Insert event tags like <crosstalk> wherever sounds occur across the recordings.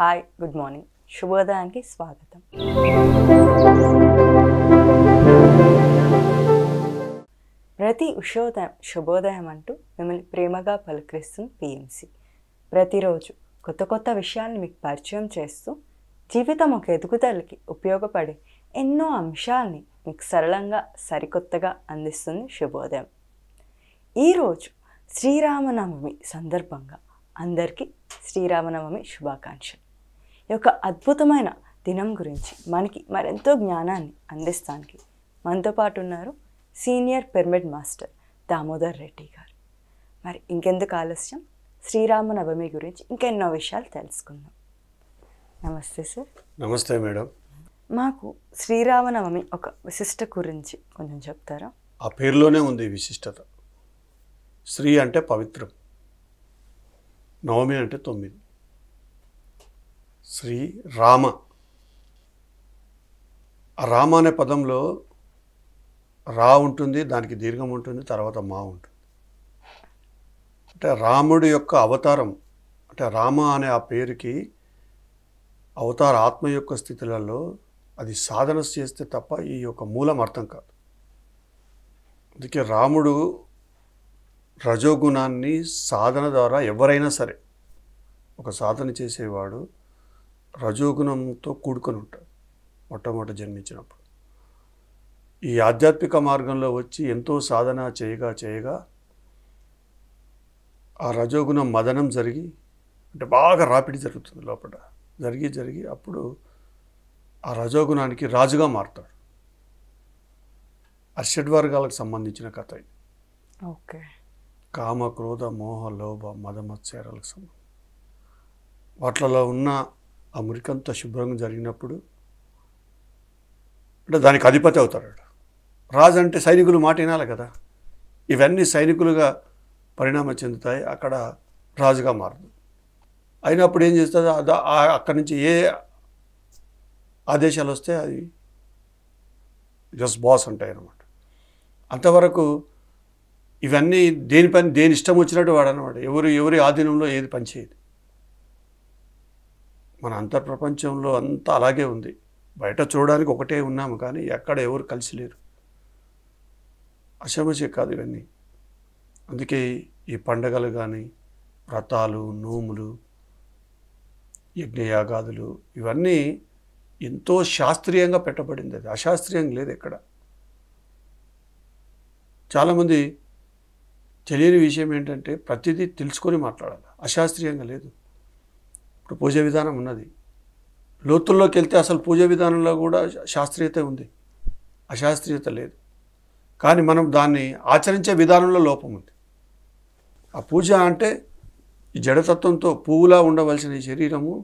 hi good morning శుభోదయానికి స్వాగతం ప్రతి ఉషోదయం శుభోదయం అంటూ మిమ్మల్ని ప్రేమగా పలకరిస్తుంది పిఎంసి ప్రతిరోజు కొత్త కొత్త విషయాలను మీకు పరిచయం చేస్తూ జీవితం ఒక ఎదుగుదలకి ఉపయోగపడే ఎన్నో అంశాలని మీకు సరళంగా సరికొత్తగా అందిస్తుంది శుభోదయం ఈరోజు శ్రీరామనవమి సందర్భంగా అందరికీ శ్రీరామనవమి శుభాకాంక్షలు యొక్క అద్భుతమైన దినం గురించి మనకి మరెంతో జ్ఞానాన్ని అందిస్తానికి మనతో పాటు ఉన్నారు senior pyramid master Damodar Reddy గారు మరి ఇంకెందుకు ఆలస్యం శ్రీరామ నవమి గురించి ఇంకెన్నో విషయాలు తెలుసుకుందాం నమస్తే సార్ నమస్తే మేడం మాకు శ్రీరామనవమి ఒక విశిష్ట గురించి కొంచెం చెప్తారా ఆ పేరులోనే ఉంది విశిష్టత శ్రీ అంటే పవిత్రం నవమి అంటే తొమ్మిది శ్రీ రామ రామ అనే పదంలో రా ఉంటుంది దానికి దీర్ఘం ఉంటుంది తర్వాత మా ఉంటుంది అంటే రాముడి యొక్క అవతారం అంటే రామ అనే ఆ పేరుకి అవతార ఆత్మ యొక్క స్థితులలో అది సాధన చేస్తే తప్ప ఈ యొక్క మూలం అర్థం కాదు అందుకే రాముడు రజోగుణాన్ని సాధన ద్వారా ఎవరైనా సరే ఒక సాధన చేసేవాడు రజోగుణంతో కూడుకొని ఉంటాడు మొట్టమొదటి జన్మించినప్పుడు ఈ ఆధ్యాత్మిక మార్గంలో వచ్చి ఎంతో సాధన చేయగా చేయగా ఆ రజోగుణం మదనం జరిగి అంటే బాగా రాపిడి జరుగుతుంది లోపల జరిగి జరిగి అప్పుడు ఆ రజోగుణానికి రాజుగా మారుతాడు అర్షడ్ వర్గాలకు సంబంధించిన కథ ఇది ఓకే కామ క్రోధ మోహ లోభ మదమత్సేరాలకు సంబంధించి వాటిలో ఉన్న ఆ మురికంతా శుభ్రంగా జరిగినప్పుడు అంటే దానికి అధిపతి అవుతారు రాజు అంటే సైనికులు మాట వినాలి కదా ఇవన్నీ సైనికులుగా పరిణామం చెందుతాయి అక్కడ రాజుగా మారదు అయినప్పుడు ఏం చేస్తుంది అక్కడి నుంచి ఏ ఆదేశాలు వస్తే అది జస్ట్ బాస్ అంటాయి అనమాట అంతవరకు ఇవన్నీ దేని పని దేని ఇష్టం వచ్చినట్టు వాడనమాట ఎవరు ఎవరి ఆధీనంలో ఏది పనిచేయదు మన ప్రపంచంలో అంతా అలాగే ఉంది బయట చూడడానికి ఒకటే ఉన్నాము కానీ ఎక్కడ ఎవరు కలిసి లేరు అసమస్య కాదు ఇవన్నీ అందుకే ఈ పండగలు కానీ వ్రతాలు నోములు యజ్ఞయాగాదులు ఇవన్నీ ఎంతో శాస్త్రీయంగా పెట్టబడింది అది అశాస్త్రీయంగా లేదు ఎక్కడ చాలామంది తెలియని విషయం ఏంటంటే ప్రతిదీ తెలుసుకొని మాట్లాడాలి అశాస్త్రీయంగా లేదు ఇప్పుడు పూజ విధానం ఉన్నది లోతుల్లోకి వెళ్తే అసలు పూజ విధానంలో కూడా శాస్త్రీయత ఉంది అశాస్త్రీయత లేదు కానీ మనం దాన్ని ఆచరించే విధానంలో లోపం ఉంది ఆ పూజ అంటే ఈ జడతత్వంతో పువ్వులా ఉండవలసిన ఈ శరీరము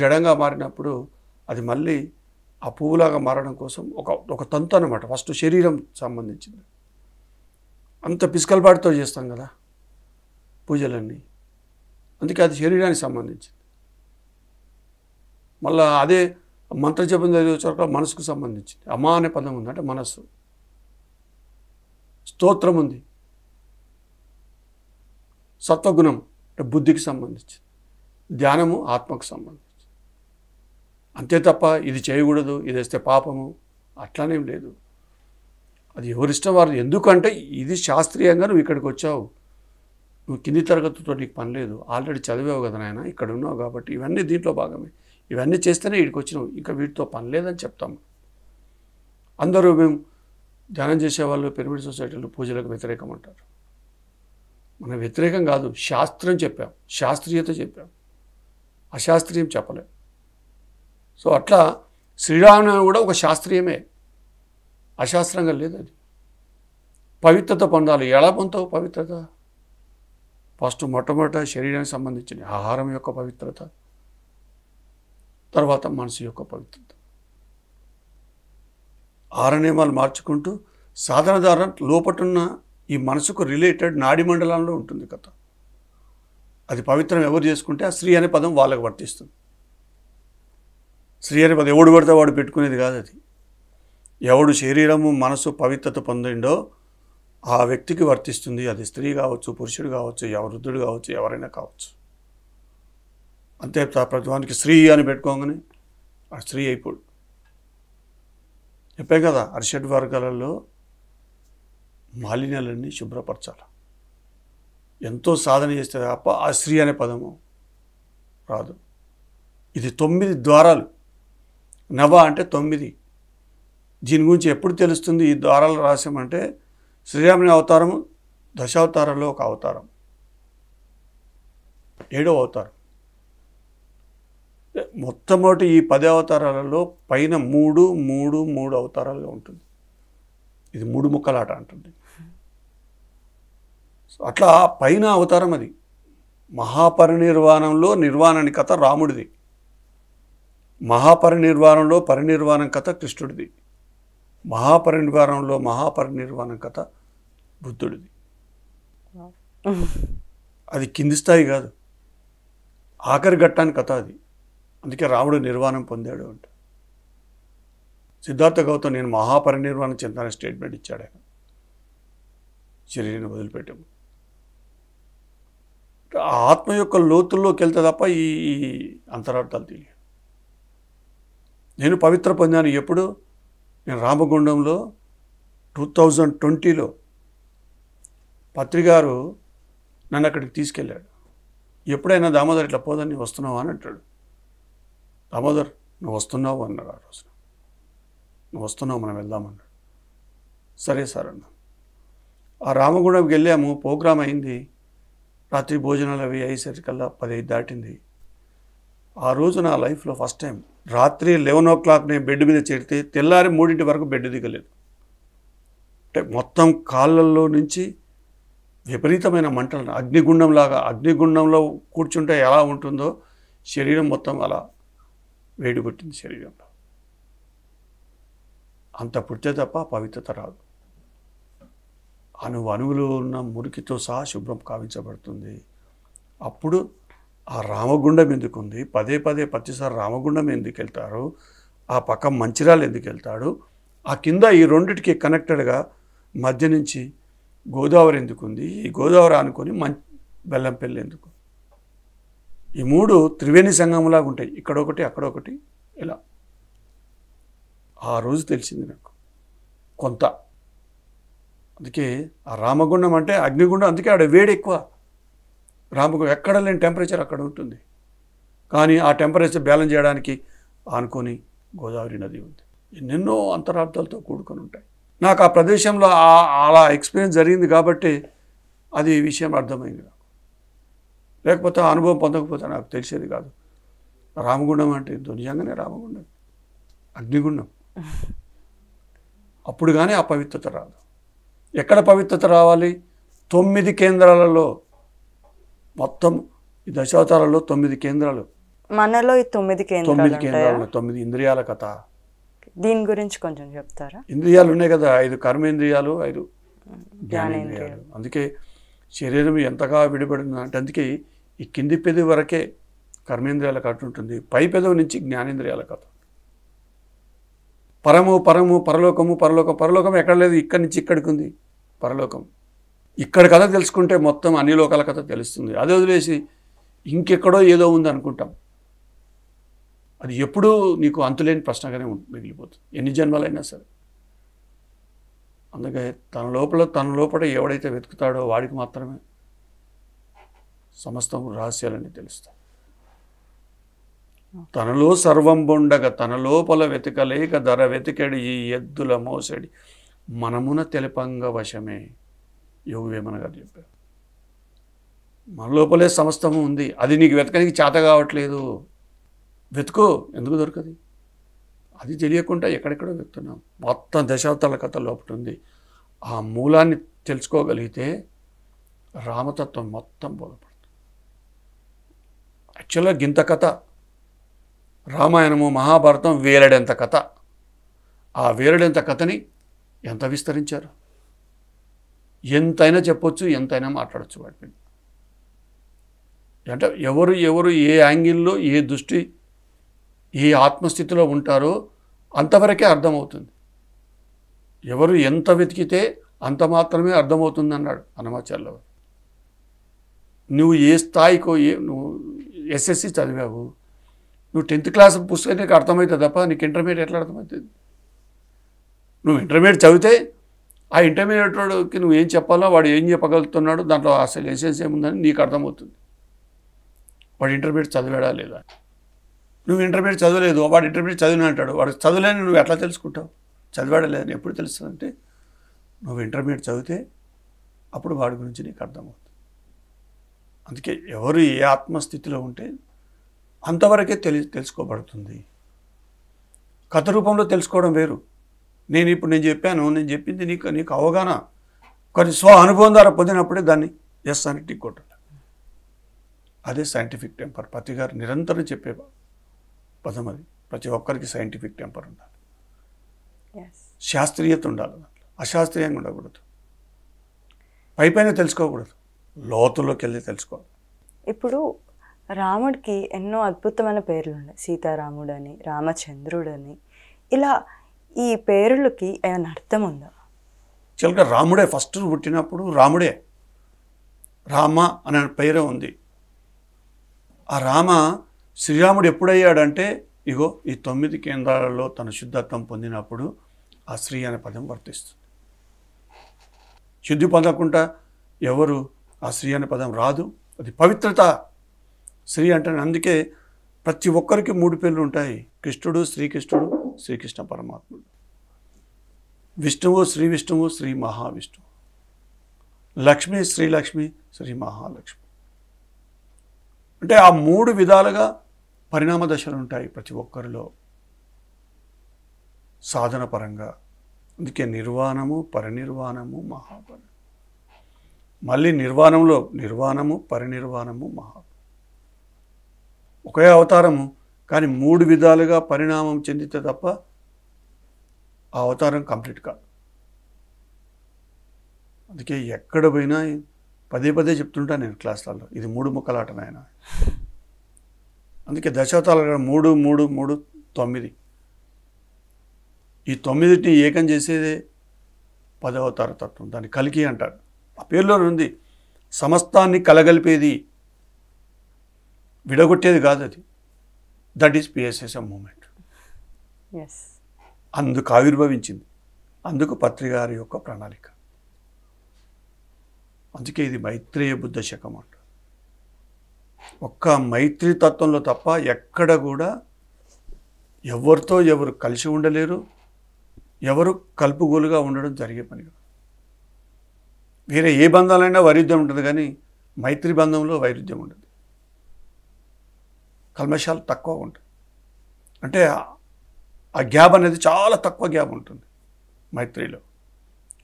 జడంగా మారినప్పుడు అది మళ్ళీ ఆ పువ్వులాగా మారడం కోసం ఒక ఒక తంతు అనమాట ఫస్ట్ శరీరం సంబంధించింది అంత పిసికల్బాటుతో చేస్తాం కదా పూజలన్నీ అందుకే అది శరీరానికి సంబంధించింది మళ్ళీ అదే మంత్రజపం చదివే వరకు మనసుకు సంబంధించింది అమా అనే పదం ఉంది అంటే మనస్సు స్తోత్రం ఉంది సత్వగుణం అంటే బుద్ధికి సంబంధించింది ధ్యానము ఆత్మకు సంబంధించింది అంతే తప్ప ఇది చేయకూడదు ఇది వేస్తే పాపము అట్లానేం లేదు అది ఎవరిష్టం వారు ఎందుకంటే ఇది శాస్త్రీయంగా నువ్వు ఇక్కడికి వచ్చావు నువ్వు కింది తరగతితో నీకు పని లేదు ఆల్రెడీ చదివావు కదా నాయన ఇక్కడ ఉన్నావు కాబట్టి ఇవన్నీ దీంట్లో భాగమే ఇవన్నీ చేస్తేనే వీడికి వచ్చినాం ఇంకా వీటితో పని లేదని చెప్తాము అందరూ మేము ధ్యానం చేసేవాళ్ళు పిరమిడ్ సొసైటీలు పూజలకు వ్యతిరేకం అంటారు మన వ్యతిరేకం కాదు శాస్త్రం చెప్పాం శాస్త్రీయత చెప్పాం అశాస్త్రీయం చెప్పలేం సో అట్లా శ్రీరామనవమి కూడా ఒక శాస్త్రీయమే అశాస్త్రంగా లేదు అది పవిత్రత పొందాలి ఎలా పొందావు పవిత్రత ఫస్ట్ మొట్టమొదట శరీరానికి సంబంధించిన ఆహారం యొక్క పవిత్రత తర్వాత మనసు యొక్క పవిత్రత నియమాలు మార్చుకుంటూ సాధన ద్వారా లోపటున్న ఈ మనసుకు రిలేటెడ్ నాడి మండలంలో ఉంటుంది కథ అది పవిత్రం ఎవరు చేసుకుంటే ఆ స్త్రీ అనే పదం వాళ్ళకు వర్తిస్తుంది స్త్రీ అనే పదం ఎవడు పడితే వాడు పెట్టుకునేది కాదు అది ఎవడు శరీరము మనసు పవిత్రత పొందిండో ఆ వ్యక్తికి వర్తిస్తుంది అది స్త్రీ కావచ్చు పురుషుడు కావచ్చు వృద్ధుడు కావచ్చు ఎవరైనా కావచ్చు అంతే ప్రతివానికి స్త్రీ అని పెట్టుకోగానే ఆ స్త్రీ అయిపోడు చెప్పే కదా అరిషడ్ వర్గాలలో మాలిన్యాలన్నీ శుభ్రపరచాలి ఎంతో సాధన చేస్తే తప్ప ఆ స్త్రీ అనే పదము రాదు ఇది తొమ్మిది ద్వారాలు నవ అంటే తొమ్మిది దీని గురించి ఎప్పుడు తెలుస్తుంది ఈ ద్వారాలు రాసామంటే శ్రీరాముని అవతారము దశావతారంలో ఒక అవతారం ఏడవ అవతారం మొట్టమొదటి ఈ పది అవతారాలలో పైన మూడు మూడు మూడు అవతారాలుగా ఉంటుంది ఇది మూడు ముక్కలాట అంటుంది అట్లా పైన అవతారం అది మహాపరినిర్వాణంలో నిర్వాణాని కథ రాముడిది మహాపరినిర్వాణంలో పరినిర్వాణం కథ కృష్ణుడిది మహాపరినిర్వాణంలో మహాపరినిర్వాణం కథ బుద్ధుడిది అది కింది స్థాయి కాదు ఆఖరి ఘట్టాని కథ అది అందుకే రాముడు నిర్వాణం పొందాడు అంట సిద్ధార్థ గౌతమ్ నేను మహాపరినిర్వాణం చెందాలని స్టేట్మెంట్ ఇచ్చాడు ఆయన శరీరాన్ని వదిలిపెట్టాము ఆత్మ యొక్క లోతుల్లోకి వెళ్తే తప్ప ఈ అంతరార్థాలు తెలియదు నేను పవిత్ర పొందాను ఎప్పుడు నేను రామగుండంలో టూ థౌజండ్ ట్వంటీలో పత్రికారు నన్ను అక్కడికి తీసుకెళ్ళాడు ఎప్పుడైనా దామోదర్ ఇట్లా పోదని వస్తున్నావా అని అంటాడు దామోదర్ నువ్వు వస్తున్నావు అన్నాడు ఆ రోజున నువ్వు వస్తున్నావు మనం వెళ్దామన్నాడు సరే సార్ అన్నా ఆ రామగుండంకి వెళ్ళాము ప్రోగ్రాం అయింది రాత్రి భోజనాలు అవి అయ్యేసరికల్లా పదిహేను దాటింది ఆ రోజు నా లైఫ్లో ఫస్ట్ టైం రాత్రి లెవెన్ ఓ క్లాక్ నేను బెడ్ మీద చేరితే తెల్లారి మూడింటి వరకు బెడ్ దిగలేదు అంటే మొత్తం కాళ్ళల్లో నుంచి విపరీతమైన మంటలు అగ్నిగుండంలాగా అగ్నిగుండంలో కూర్చుంటే ఎలా ఉంటుందో శరీరం మొత్తం అలా వేడి పుట్టింది శరీరంలో అంత పుట్టే తప్ప పవిత్రత రాదు అణువు అణువులో ఉన్న మురికితో సహా శుభ్రం కావించబడుతుంది అప్పుడు ఆ రామగుండం ఎందుకుంది పదే పదే ప్రతిసారి రామగుండం ఎందుకు వెళ్తారు ఆ పక్క మంచిరాలు ఎందుకు వెళ్తాడు ఆ కింద ఈ రెండిటికి కనెక్టెడ్గా మధ్య నుంచి గోదావరి ఎందుకుంది ఈ గోదావరి అనుకొని మం బెల్లంపల్లి ఎందుకు ఈ మూడు త్రివేణి సంఘంలాగా ఉంటాయి ఇక్కడొకటి అక్కడొకటి ఇలా ఆ రోజు తెలిసింది నాకు కొంత అందుకే ఆ రామగుండం అంటే అగ్నిగుండం అందుకే ఆడ వేడి ఎక్కువ రామగుండం ఎక్కడ లేని టెంపరేచర్ అక్కడ ఉంటుంది కానీ ఆ టెంపరేచర్ బ్యాలెన్స్ చేయడానికి ఆనుకొని గోదావరి నది ఉంది ఎన్నెన్నో అంతరార్థాలతో కూడుకొని ఉంటాయి నాకు ఆ ప్రదేశంలో అలా ఎక్స్పీరియన్స్ జరిగింది కాబట్టి అది విషయం అర్థమైంది లేకపోతే ఆ అనుభవం పొందకపోతే నాకు తెలిసేది కాదు రామగుండం అంటే నిజంగానే రామగుండం అగ్నిగుండం <laughs> అప్పుడు కానీ ఆ పవిత్రత రాదు ఎక్కడ పవిత్రత రావాలి తొమ్మిది కేంద్రాలలో మొత్తం ఈ దశావతారాల్లో తొమ్మిది కేంద్రాలు మనలో ఈ తొమ్మిది తొమ్మిది కేంద్రాలు తొమ్మిది ఇంద్రియాల కథ దీని గురించి కొంచెం చెప్తారా ఇంద్రియాలు ఉన్నాయి కదా ఐదు కర్మేంద్రియాలు ఐదు జ్ఞానేంద్రియాలు అందుకే శరీరం ఎంతగా విడిపడింది అంటే అందుకే ఈ కింది పెదవి వరకే కర్మేంద్రియాల కట్టు ఉంటుంది పై పెదవి నుంచి జ్ఞానేంద్రియాల కథ పరము పరము పరలోకము పరలోకం పరలోకం ఎక్కడ లేదు ఇక్కడి నుంచి ఇక్కడికి ఉంది పరలోకం ఇక్కడ కథ తెలుసుకుంటే మొత్తం అన్ని లోకాల కథ తెలుస్తుంది అదే వదిలేసి ఇంకెక్కడో ఏదో ఉంది అనుకుంటాం అది ఎప్పుడూ నీకు అంతులేని ప్రశ్నగానే మిగిలిపోతుంది ఎన్ని జన్మలైనా సరే అందుకే తన లోపల తన లోపల ఎవడైతే వెతుకుతాడో వాడికి మాత్రమే సమస్తం రహస్యాలన్నీ తెలుస్తాయి తనలో సర్వం బొండగ తన లోపల వెతకలేక ధర వెతికడి ఈ ఎద్దుల మోసడి మనమున తెలిపంగ వశమే యోగి గారు చెప్పారు మన లోపలే సమస్తము ఉంది అది నీకు వెతకడానికి చేత కావట్లేదు వెతుకో ఎందుకు దొరకదు అది తెలియకుండా ఎక్కడెక్కడో వెళ్తున్నాం మొత్తం దశాబ్దాల కథ లోపల ఉంది ఆ మూలాన్ని తెలుసుకోగలిగితే రామతత్వం మొత్తం బోధపడుతుంది యాక్చువల్గా గింత కథ రామాయణము మహాభారతం వేలడెంత కథ ఆ వేలడెంత కథని ఎంత విస్తరించారు ఎంతైనా చెప్పొచ్చు ఎంతైనా మాట్లాడచ్చు వాటిని అంటే ఎవరు ఎవరు ఏ యాంగిల్లో ఏ దృష్టి ఈ ఆత్మస్థితిలో ఉంటారో అంతవరకే అర్థమవుతుంది ఎవరు ఎంత వెతికితే అంత మాత్రమే అర్థమవుతుంది అన్నాడు అన్నమాచార్యవారు నువ్వు ఏ స్థాయికో ఏ నువ్వు ఎస్ఎస్సి చదివావు నువ్వు టెన్త్ క్లాస్ పుస్తకం నీకు అర్థమవుతుంది తప్ప నీకు ఇంటర్మీడియట్ ఎట్లా అర్థమవుతుంది నువ్వు ఇంటర్మీడియట్ చదివితే ఆ ఇంటర్మీడియట్ వాడికి నువ్వు ఏం చెప్పాలో వాడు ఏం చెప్పగలుగుతున్నాడు దాంట్లో అసలు ఎసెన్స్ ఏముందని నీకు అర్థమవుతుంది వాడు ఇంటర్మీడియట్ చదివాడా లేదా నువ్వు ఇంటర్మీడియట్ చదవలేదు వాడు ఇంటర్మీడియట్ చదివిన అంటాడు వాడు చదవలేని నువ్వు ఎట్లా తెలుసుకుంటావు చదివాడలేదని ఎప్పుడు తెలుస్తుందంటే నువ్వు ఇంటర్మీడియట్ చదివితే అప్పుడు వాడి గురించి నీకు అర్థమవుతుంది అందుకే ఎవరు ఏ ఆత్మస్థితిలో ఉంటే అంతవరకే తెలి తెలుసుకోబడుతుంది కథ రూపంలో తెలుసుకోవడం వేరు నేను ఇప్పుడు నేను చెప్పాను నేను చెప్పింది నీకు నీకు అవగాహన కొన్ని స్వ అనుభవం ద్వారా పొందినప్పుడే దాన్ని ఎస్ అని టిక్ అదే సైంటిఫిక్ టెంపర్ పతి గారు నిరంతరం చెప్పే పదం అది ప్రతి ఒక్కరికి సైంటిఫిక్ టెంపర్ ఉండాలి శాస్త్రీయత ఉండాలి దాంట్లో అశాస్త్రీయంగా ఉండకూడదు పైన తెలుసుకోకూడదు లోతులోకి వెళ్ళి తెలుసుకోవాలి ఇప్పుడు రాముడికి ఎన్నో అద్భుతమైన పేర్లు ఉన్నాయి సీతారాముడు అని రామచంద్రుడు అని ఇలా ఈ పేర్లకి ఏమైనా అర్థం ఉందా చిలక రాముడే ఫస్ట్ పుట్టినప్పుడు రాముడే రామ అనే పేరే ఉంది ఆ రామ శ్రీరాముడు ఎప్పుడయ్యాడంటే ఇగో ఈ తొమ్మిది కేంద్రాలలో తన శుద్ధత్వం పొందినప్పుడు ఆ స్త్రీ అనే పదం వర్తిస్తుంది శుద్ధి పొందకుండా ఎవరు ఆ స్త్రీ అనే పదం రాదు అది పవిత్రత స్త్రీ అంటే అందుకే ప్రతి ఒక్కరికి మూడు పేర్లు ఉంటాయి కృష్ణుడు శ్రీకృష్ణుడు శ్రీకృష్ణ పరమాత్ముడు విష్ణువు శ్రీ విష్ణువు శ్రీ మహావిష్ణువు లక్ష్మి శ్రీలక్ష్మి శ్రీ మహాలక్ష్మి అంటే ఆ మూడు విధాలుగా పరిణామ దశలు ఉంటాయి ప్రతి ఒక్కరిలో సాధన పరంగా అందుకే నిర్వాణము పరినిర్వాణము మహాపరి మళ్ళీ నిర్వాణంలో నిర్వాణము పరినిర్వాణము మహా ఒకే అవతారము కానీ మూడు విధాలుగా పరిణామం చెందితే తప్ప ఆ అవతారం కంప్లీట్ కాదు అందుకే ఎక్కడ పోయినా పదే పదే చెప్తుంటా నేను క్లాసులలో ఇది మూడు ముక్కలాట నాయన అందుకే దశావతాల మూడు మూడు మూడు తొమ్మిది ఈ తొమ్మిదిటిని ఏకం చేసేదే పదవతార తత్వం దాన్ని కలికి అంటారు ఆ పేరులోనే ఉంది సమస్తాన్ని కలగలిపేది విడగొట్టేది కాదు అది దట్ ఈస్ పిఎస్ఎస్ఎం మూమెంట్ అందుకు ఆవిర్భవించింది అందుకు పత్రికారి యొక్క ప్రణాళిక అందుకే ఇది మైత్రేయ బుద్ధ శకం అంటారు ఒక్క మైత్రితత్వంలో తప్ప ఎక్కడ కూడా ఎవరితో ఎవరు కలిసి ఉండలేరు ఎవరు కలుపుగోలుగా ఉండడం జరిగే పని కాదు వేరే ఏ బంధాలైనా వైరుధ్యం ఉంటుంది కానీ మైత్రి బంధంలో వైరుధ్యం ఉండదు కల్మషాలు తక్కువ ఉంటాయి అంటే ఆ గ్యాప్ అనేది చాలా తక్కువ గ్యాప్ ఉంటుంది మైత్రిలో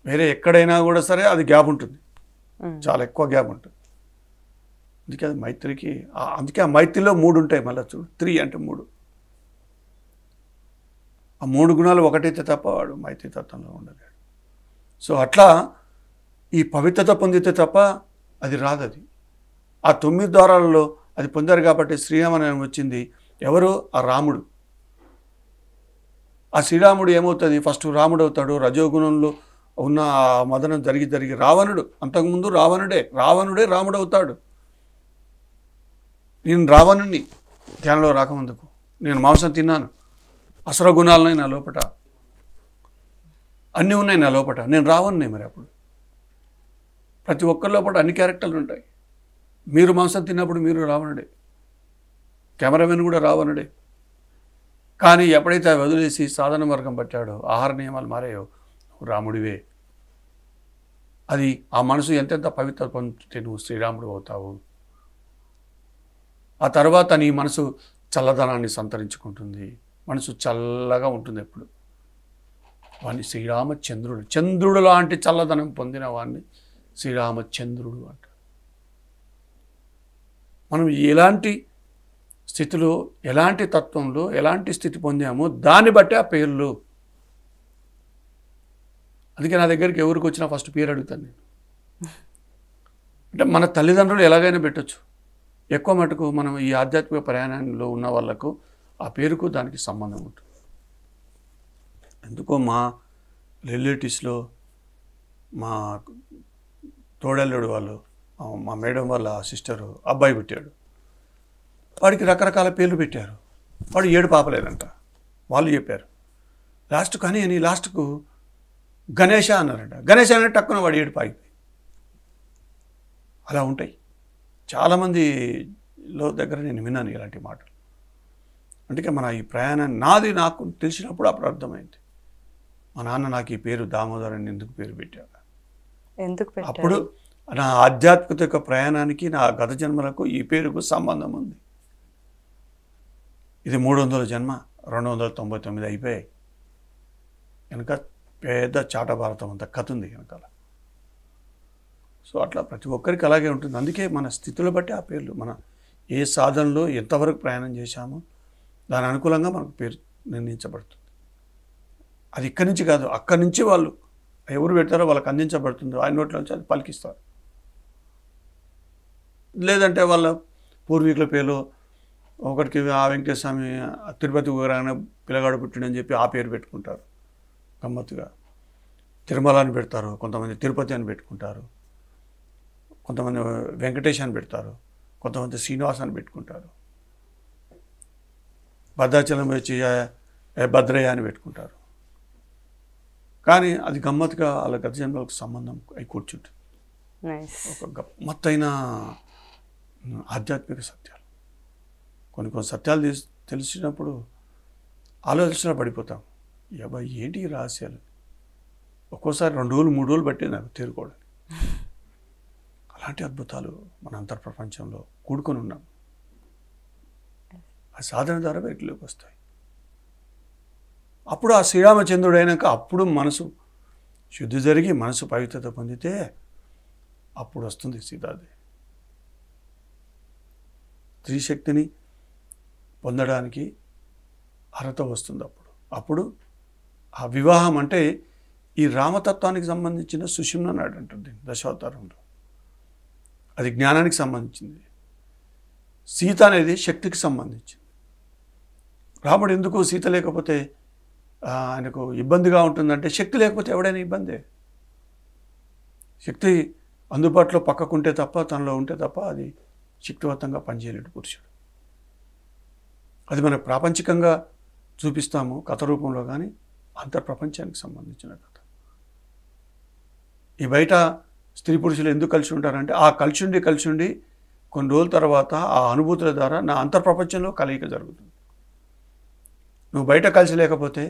వేరే ఎక్కడైనా కూడా సరే అది గ్యాప్ ఉంటుంది చాలా ఎక్కువ గ్యాప్ ఉంటుంది అందుకే అది మైత్రికి అందుకే ఆ మైత్రిలో మూడు ఉంటాయి మళ్ళీ చూడు త్రీ అంటే మూడు ఆ మూడు గుణాలు ఒకటైతే తప్ప వాడు మైత్రి తత్వంలో ఉండలేడు సో అట్లా ఈ పవిత్రత పొందితే తప్ప అది రాదది ఆ తొమ్మిది ద్వారాలలో అది పొందారు కాబట్టి శ్రీరామనయం వచ్చింది ఎవరు ఆ రాముడు ఆ శ్రీరాముడు ఏమవుతుంది ఫస్ట్ రాముడు అవుతాడు రజోగుణంలో ఉన్న ఆ మదనం జరిగి జరిగి రావణుడు అంతకుముందు రావణుడే రావణుడే రాముడు అవుతాడు నేను రావణుణ్ణి ధ్యానంలో రాకముందుకు నేను మాంసం తిన్నాను అసర గుణాలున్నాయి నా లోపట అన్నీ ఉన్నాయి నా లోపట నేను రావణ్ణే మరి అప్పుడు ప్రతి ఒక్కరి లోపల అన్ని క్యారెక్టర్లు ఉంటాయి మీరు మాంసం తిన్నప్పుడు మీరు రావణుడే కెమెరామెన్ కూడా రావణుడే కానీ ఎప్పుడైతే వదిలేసి సాధన మార్గం పట్టాడో ఆహార నియమాలు మారాయో రాముడివే అది ఆ మనసు ఎంతెంత పవిత్ర పొందితే నువ్వు శ్రీరాముడు అవుతావు ఆ తర్వాత నీ మనసు చల్లదనాన్ని సంతరించుకుంటుంది మనసు చల్లగా ఉంటుంది ఎప్పుడు వాణ్ణి శ్రీరామచంద్రుడు చంద్రుడు లాంటి చల్లదనం పొందిన వాణ్ణి శ్రీరామచంద్రుడు అంట మనం ఎలాంటి స్థితిలో ఎలాంటి తత్వంలో ఎలాంటి స్థితి పొందామో దాన్ని బట్టి ఆ పేర్లు అందుకే నా దగ్గరికి ఎవరికి వచ్చినా ఫస్ట్ పేరు అడుగుతాను నేను అంటే మన తల్లిదండ్రులు ఎలాగైనా పెట్టచ్చు ఎక్కువ మటుకు మనం ఈ ఆధ్యాత్మిక ప్రయాణంలో ఉన్న వాళ్ళకు ఆ పేరుకు దానికి సంబంధం ఉంటుంది ఎందుకో మా రిలేటివ్స్లో మా తోడల్లుడు వాళ్ళు మా మేడం వాళ్ళ సిస్టరు అబ్బాయి పెట్టాడు వాడికి రకరకాల పేర్లు పెట్టారు వాడు ఏడు పాపలేదంట వాళ్ళు చెప్పారు లాస్ట్ కానీ అని లాస్ట్కు గణేష అన్నారంట గణేష అనే టక్కున వాడు ఏడు పాగిపోయి అలా ఉంటాయి చాలామందిలో దగ్గర నేను విన్నాను ఇలాంటి మాటలు అందుకే మన ఈ ప్రయాణాన్ని నాది నాకు తెలిసినప్పుడు అప్పుడు అర్థమైంది మా నాన్న నాకు ఈ పేరు దామోదర్ అని ఎందుకు పేరు పెట్టాడు ఎందుకు అప్పుడు నా ఆధ్యాత్మికత యొక్క ప్రయాణానికి నా గత జన్మలకు ఈ పేరుకు సంబంధం ఉంది ఇది మూడు వందల జన్మ రెండు వందల తొంభై తొమ్మిది అయిపోయాయి వెనుక పెద్ద చాట భారతం అంత కథ ఉంది వెనకాల సో అట్లా ప్రతి ఒక్కరికి అలాగే ఉంటుంది అందుకే మన స్థితిలో బట్టి ఆ పేర్లు మన ఏ సాధనలో ఎంతవరకు ప్రయాణం చేశామో దాని అనుకూలంగా మనకు పేరు నిర్ణయించబడుతుంది అది ఇక్కడి నుంచి కాదు అక్కడి నుంచి వాళ్ళు ఎవరు పెడతారో వాళ్ళకి అందించబడుతుందో ఆయన నోట్ల నుంచి అది పలికిస్తారు లేదంటే వాళ్ళ పూర్వీకుల పేర్లు ఒకటికి ఆ వెంకటేశ్వమి తిరుపతి ఊరాగానే పిల్లగాడు పుట్టిండని చెప్పి ఆ పేరు పెట్టుకుంటారు గమ్మత్తుగా తిరుమల అని పెడతారు కొంతమంది తిరుపతి అని పెట్టుకుంటారు కొంతమంది వెంకటేష్ అని పెడతారు కొంతమంది శ్రీనివాస్ అని పెట్టుకుంటారు భద్రాచలం వచ్చి భద్రయ్య అని పెట్టుకుంటారు కానీ అది గమ్మత్తుగా వాళ్ళ గత జన్మలకు సంబంధం అయి కూర్చుంటుంది ఒక గమ్మత్తైన ఆధ్యాత్మిక సత్యాలు కొన్ని కొన్ని సత్యాలు తెలిసినప్పుడు ఆలోచన పడిపోతాం ఎవరు ఏంటి రహస్యాలు ఒక్కోసారి రెండు రోజులు మూడు రోజులు పట్టింది నాకు తీరుకోవడం <laughs> అలాంటి అద్భుతాలు మన ప్రపంచంలో కూడుకొని ఉన్నాం ఆ సాధన ద్వారా బయటలోకి వస్తాయి అప్పుడు ఆ శ్రీరామచంద్రుడు అయినాక అప్పుడు మనసు శుద్ధి జరిగి మనసు పవిత్రత పొందితే అప్పుడు వస్తుంది సీతాది శక్తిని పొందడానికి అర్హత వస్తుంది అప్పుడు అప్పుడు ఆ వివాహం అంటే ఈ రామతత్వానికి సంబంధించిన సుషిమ్న నాడు అంటుంది దశావతారంలో అది జ్ఞానానికి సంబంధించింది సీత అనేది శక్తికి సంబంధించింది రాముడు ఎందుకు సీత లేకపోతే ఆయనకు ఇబ్బందిగా ఉంటుందంటే శక్తి లేకపోతే ఎవడైనా ఇబ్బందే శక్తి అందుబాటులో పక్కకుంటే తప్ప తనలో ఉంటే తప్ప అది శక్తివంతంగా పనిచేయలేడు పురుషుడు అది మనకు ప్రాపంచికంగా చూపిస్తాము కథ రూపంలో కానీ అంతర్ప్రపంచానికి సంబంధించిన కథ ఈ బయట స్త్రీ పురుషులు ఎందుకు కలిసి ఉంటారంటే ఆ కలిసి ఉండి కలిసి ఉండి కొన్ని రోజుల తర్వాత ఆ అనుభూతుల ద్వారా నా అంతర్ప్రపంచంలో కలయిక జరుగుతుంది నువ్వు బయట కలిసి లేకపోతే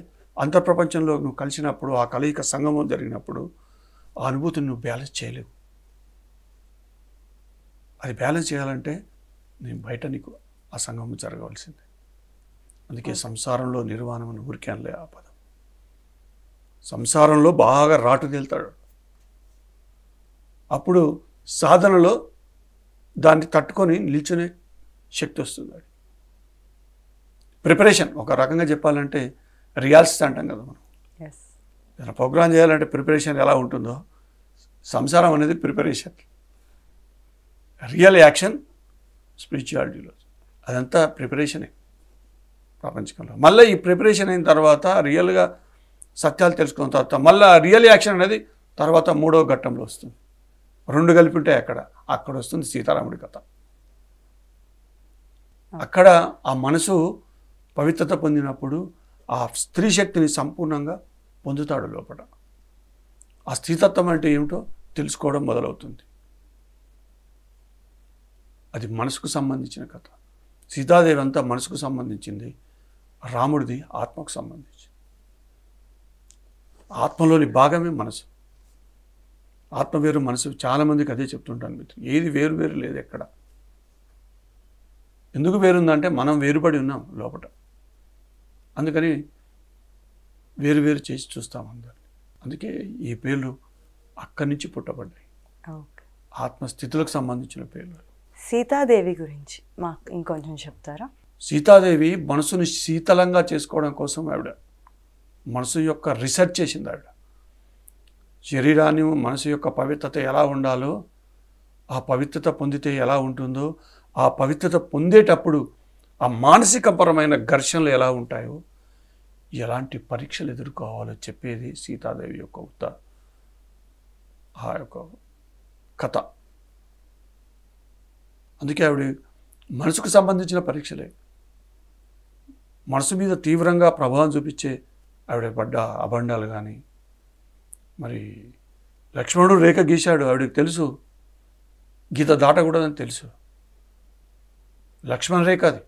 అంతర్ప్రపంచంలో నువ్వు కలిసినప్పుడు ఆ కలయిక సంగమం జరిగినప్పుడు ఆ అనుభూతిని నువ్వు బ్యాలెన్స్ చేయలేవు అది బ్యాలెన్స్ చేయాలంటే నేను బయట నీకు ఆ సంగమం జరగవలసిందే అందుకే సంసారంలో నిర్వాణం అని ఊరికే అనలే ఆ పదం సంసారంలో బాగా రాటు అప్పుడు సాధనలో దాన్ని తట్టుకొని నిల్చునే శక్తి వస్తుంది ప్రిపరేషన్ ఒక రకంగా చెప్పాలంటే రియాల్సిటీ అంటాం కదా మనం ఏదైనా ప్రోగ్రామ్ చేయాలంటే ప్రిపరేషన్ ఎలా ఉంటుందో సంసారం అనేది ప్రిపరేషన్ రియల్ యాక్షన్ స్పిరిచువాలిటీలో అదంతా ప్రిపరేషనే ప్రపంచకంలో మళ్ళీ ఈ ప్రిపరేషన్ అయిన తర్వాత రియల్గా సత్యాలు తెలుసుకున్న తర్వాత మళ్ళీ రియల్ యాక్షన్ అనేది తర్వాత మూడో ఘట్టంలో వస్తుంది రెండు కలిపి ఉంటాయి అక్కడ అక్కడ వస్తుంది సీతారాముడి కథ అక్కడ ఆ మనసు పవిత్రత పొందినప్పుడు ఆ స్త్రీ శక్తిని సంపూర్ణంగా పొందుతాడు లోపల ఆ స్త్రీతత్వం అంటే ఏమిటో తెలుసుకోవడం మొదలవుతుంది అది మనసుకు సంబంధించిన కథ సీతాదేవి అంతా మనసుకు సంబంధించింది రాముడిది ఆత్మకు సంబంధించింది ఆత్మలోని భాగమే మనసు ఆత్మ వేరు మనసు చాలామందికి అదే చెప్తుంటాను మిత్రులు ఏది వేరు వేరు లేదు ఎక్కడ ఎందుకు వేరుందంటే మనం వేరుపడి ఉన్నాం లోపల అందుకని వేరు వేరు చేసి చూస్తాం అందరు అందుకే ఈ పేర్లు అక్కడి నుంచి పుట్టబడ్డాయి ఆత్మస్థితులకు సంబంధించిన పేర్లు సీతాదేవి గురించి మాకు ఇంకొంచెం చెప్తారా సీతాదేవి మనసును శీతలంగా చేసుకోవడం కోసం ఆవిడ మనసు యొక్క రీసెర్చ్ చేసింది ఆవిడ శరీరాన్ని మనసు యొక్క పవిత్రత ఎలా ఉండాలో ఆ పవిత్రత పొందితే ఎలా ఉంటుందో ఆ పవిత్రత పొందేటప్పుడు ఆ మానసికపరమైన ఘర్షణలు ఎలా ఉంటాయో ఎలాంటి పరీక్షలు ఎదుర్కోవాలో చెప్పేది సీతాదేవి యొక్క ఉత్త ఆ యొక్క కథ అందుకే ఆవిడ మనసుకు సంబంధించిన పరీక్షలే మనసు మీద తీవ్రంగా ప్రభావం చూపించే ఆవిడ పడ్డ అభండాలు కానీ మరి లక్ష్మణుడు రేఖ గీశాడు ఆవిడకి తెలుసు గీత దాటకూడదని తెలుసు లక్ష్మణ రేఖ అది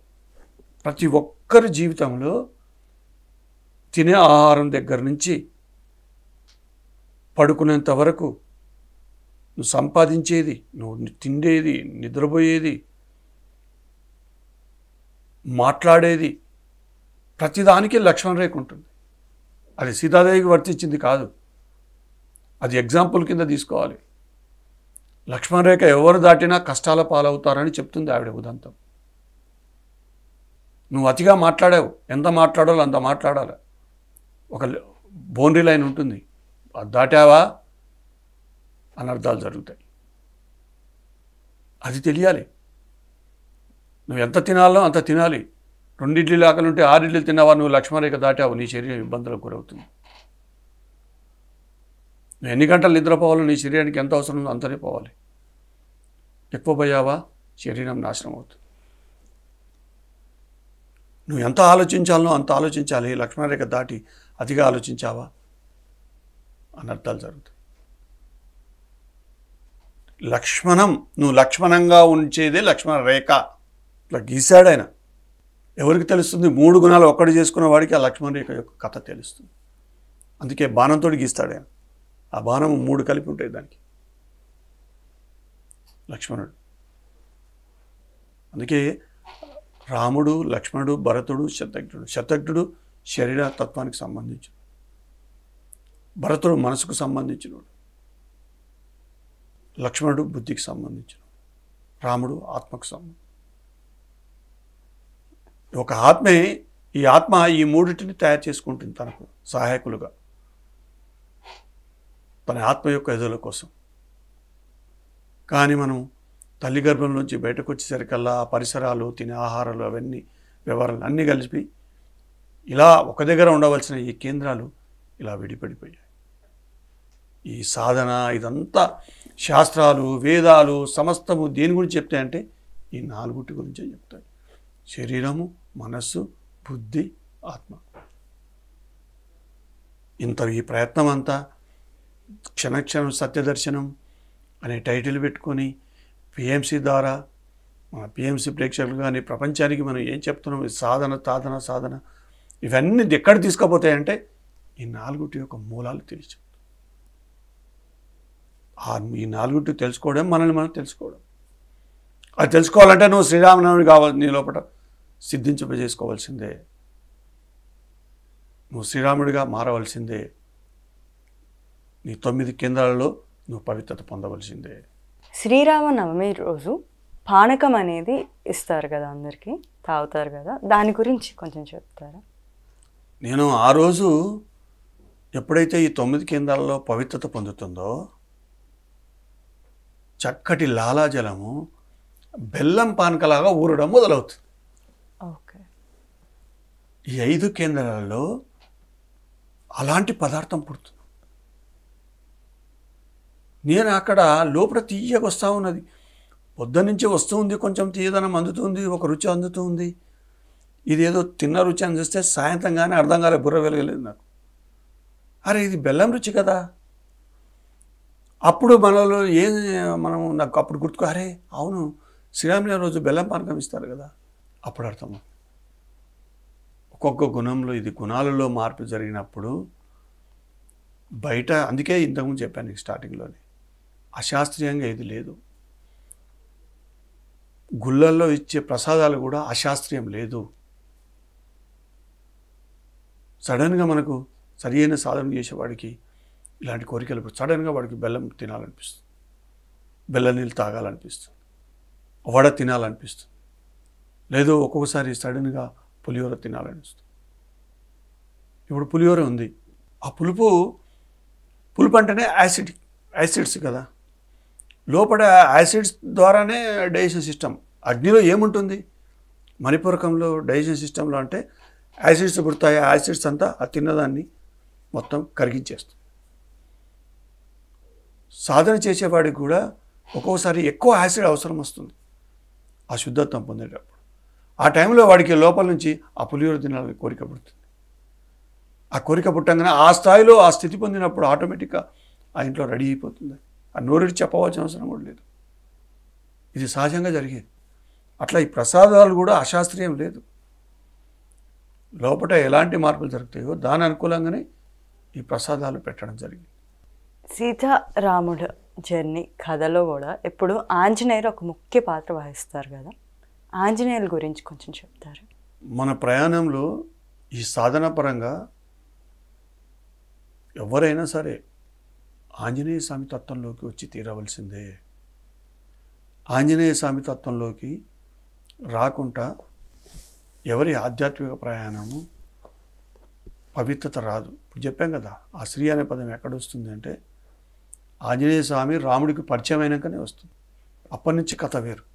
ప్రతి ఒక్కరి జీవితంలో తినే ఆహారం దగ్గర నుంచి పడుకునేంత వరకు నువ్వు సంపాదించేది నువ్వు తిండేది నిద్రపోయేది మాట్లాడేది ప్రతిదానికి లక్ష్మణ రేఖ ఉంటుంది అది సీతాదేవికి వర్తించింది కాదు అది ఎగ్జాంపుల్ కింద తీసుకోవాలి లక్ష్మణ రేఖ ఎవరు దాటినా కష్టాల పాలవుతారని చెప్తుంది ఆవిడ ఉదంతం నువ్వు అతిగా మాట్లాడావు ఎంత మాట్లాడాలో అంత మాట్లాడాలి ఒక బౌండరీ లైన్ ఉంటుంది అది దాటావా అనర్థాలు జరుగుతాయి అది తెలియాలి నువ్వు ఎంత తినాలో అంత తినాలి రెండిడ్లీ లేకలుంటే ఆరిడ్లు తిన్నావా నువ్వు లక్ష్మణరేఖ దాటావు నీ శరీరం ఇబ్బందులకు గురవుతుంది ఎన్ని గంటలు నిద్రపోవాలో నీ శరీరానికి ఎంత అవసరం ఉందో అంతనే పోవాలి ఎక్కువ పోయావా శరీరం నాశనం అవుతుంది నువ్వు ఎంత ఆలోచించాలనో అంత ఆలోచించాలి లక్ష్మణరేఖ దాటి అతిగా ఆలోచించావా అని అర్థాలు జరుగుతాయి లక్ష్మణం నువ్వు లక్ష్మణంగా ఉంచేదే లక్ష్మణ రేఖ ఇట్లా గీశాడు ఆయన ఎవరికి తెలుస్తుంది మూడు గుణాలు ఒక్కడు చేసుకున్న వాడికి ఆ లక్ష్మణ రేఖ యొక్క కథ తెలుస్తుంది అందుకే బాణంతో గీస్తాడు ఆయన ఆ బాణం మూడు కలిపి ఉంటాయి దానికి లక్ష్మణుడు అందుకే రాముడు లక్ష్మణుడు భరతుడు శతజ్ఞుడు శతఘ్నుడు శరీర తత్వానికి సంబంధించిన భరతుడు మనసుకు సంబంధించినవాడు లక్ష్మణుడు బుద్ధికి సంబంధించిన రాముడు ఆత్మకు సంబంధించిన ఒక ఆత్మే ఈ ఆత్మ ఈ మూడింటిని తయారు చేసుకుంటుంది తనకు సహాయకులుగా మన ఆత్మ యొక్క ఎదుల కోసం కానీ మనం తల్లి గర్భం నుంచి బయటకు వచ్చేసరికల్లా ఆ పరిసరాలు తినే ఆహారాలు అవన్నీ వ్యవహారాలు అన్నీ కలిపి ఇలా ఒక దగ్గర ఉండవలసిన ఈ కేంద్రాలు ఇలా విడిపడిపోయాయి ఈ సాధన ఇదంతా శాస్త్రాలు వేదాలు సమస్తము దేని గురించి చెప్తాయంటే ఈ నాలుగుటి గురించే చెప్తాయి శరీరము మనస్సు బుద్ధి ఆత్మ ఇంత ఈ ప్రయత్నం అంతా క్షణక్షణం సత్యదర్శనం అనే టైటిల్ పెట్టుకొని పిఎంసీ ద్వారా మన పిఎంసీ ప్రేక్షకులు కానీ ప్రపంచానికి మనం ఏం చెప్తున్నాం సాధన సాధన సాధన ఇవన్నీ ఎక్కడ తీసుకుపోతాయంటే ఈ నాలుగుటి యొక్క మూలాలు తెలిసి ఈ నాలుగుటి తెలుసుకోవడం మనల్ని మనం తెలుసుకోవడం అది తెలుసుకోవాలంటే నువ్వు శ్రీరామనవమి కావాలి నీ లోపల సిద్ధించుపజేసుకోవాల్సిందే నువ్వు శ్రీరాముడిగా మారవలసిందే నీ తొమ్మిది కేంద్రాలలో నువ్వు పవిత్రత పొందవలసిందే శ్రీరామనవమి రోజు పానకం అనేది ఇస్తారు కదా అందరికీ తాగుతారు కదా దాని గురించి కొంచెం చెప్తారా నేను ఆ రోజు ఎప్పుడైతే ఈ తొమ్మిది కేంద్రాల్లో పవిత్రత పొందుతుందో చక్కటి లాలాజలము బెల్లం పానకలాగా ఊరడం మొదలవుతుంది ఓకే ఈ ఐదు కేంద్రాలలో అలాంటి పదార్థం పుడుతుంది నేను అక్కడ లోపల తీయగా వస్తూ ఉన్నది పొద్దున్నుంచి వస్తుంది కొంచెం తీయదనం అందుతుంది ఒక రుచి అందుతుంది ఇదేదో తిన్న రుచి అని చూస్తే సాయంత్రం కానీ అర్థం కాలే బుర్ర వెలగలేదు నాకు అరే ఇది బెల్లం రుచి కదా అప్పుడు మనలో ఏం మనం నాకు అప్పుడు గుర్తుకు అరే అవును శ్రీరామలేని రోజు బెల్లం పానకం ఇస్తారు కదా అప్పుడు అర్థం ఒక్కొక్క గుణంలో ఇది గుణాలలో మార్పు జరిగినప్పుడు బయట అందుకే ఇంతకుముందు చెప్పాను స్టార్టింగ్లోనే అశాస్త్రీయంగా ఇది లేదు గుళ్ళల్లో ఇచ్చే ప్రసాదాలు కూడా అశాస్త్రీయం లేదు సడన్గా మనకు సరియైన సాధన చేసేవాడికి ఇలాంటి కోరికలు సడన్గా వాడికి బెల్లం తినాలనిపిస్తుంది బెల్లం నీళ్ళు తాగాలనిపిస్తుంది వడ తినాలనిపిస్తుంది లేదు ఒక్కొక్కసారి సడన్గా పులిహోర తినాలనిపిస్తుంది ఇప్పుడు పులిహోర ఉంది ఆ పులుపు పులుపు అంటేనే యాసిడ్ యాసిడ్స్ కదా లోపల యాసిడ్స్ ద్వారానే డైజెషన్ సిస్టమ్ అగ్నిలో ఏముంటుంది మణిపూరకంలో డైజెషన్ సిస్టంలో అంటే యాసిడ్స్ పుడతాయి యాసిడ్స్ అంతా ఆ తిన్నదాన్ని మొత్తం కరిగించేస్తుంది సాధన చేసేవాడికి కూడా ఒక్కోసారి ఎక్కువ యాసిడ్ అవసరం వస్తుంది ఆ శుద్ధత్వం పొందేటప్పుడు ఆ టైంలో వాడికి లోపల నుంచి ఆ పులిహోర తినాలని కోరిక పుడుతుంది ఆ కోరిక పుట్టంగానే ఆ స్థాయిలో ఆ స్థితి పొందినప్పుడు ఆటోమేటిక్గా ఆ ఇంట్లో రెడీ అయిపోతుంది ఆ నోరుడి చెప్పవలసిన అవసరం కూడా లేదు ఇది సహజంగా జరిగేది అట్లా ఈ ప్రసాదాలు కూడా అశాస్త్రీయం లేదు లోపల ఎలాంటి మార్పులు జరుగుతాయో దాని అనుకూలంగానే ఈ ప్రసాదాలు పెట్టడం జరిగింది సీతారాముడు జర్నీ కథలో కూడా ఎప్పుడు ఆంజనేయులు ఒక ముఖ్య పాత్ర వహిస్తారు కదా ఆంజనేయుల గురించి కొంచెం చెప్తారు మన ప్రయాణంలో ఈ సాధన పరంగా ఎవరైనా సరే ఆంజనేయ స్వామి తత్వంలోకి వచ్చి తీరవలసిందే ఆంజనేయ స్వామి తత్వంలోకి రాకుండా ఎవరి ఆధ్యాత్మిక ప్రయాణము పవిత్రత రాదు ఇప్పుడు చెప్పాం కదా ఆ స్త్రీ అనే పదం ఎక్కడొస్తుంది అంటే ఆంజనేయ స్వామి రాముడికి పరిచయం అయినాకనే వస్తుంది అప్పటి నుంచి కథ వేరు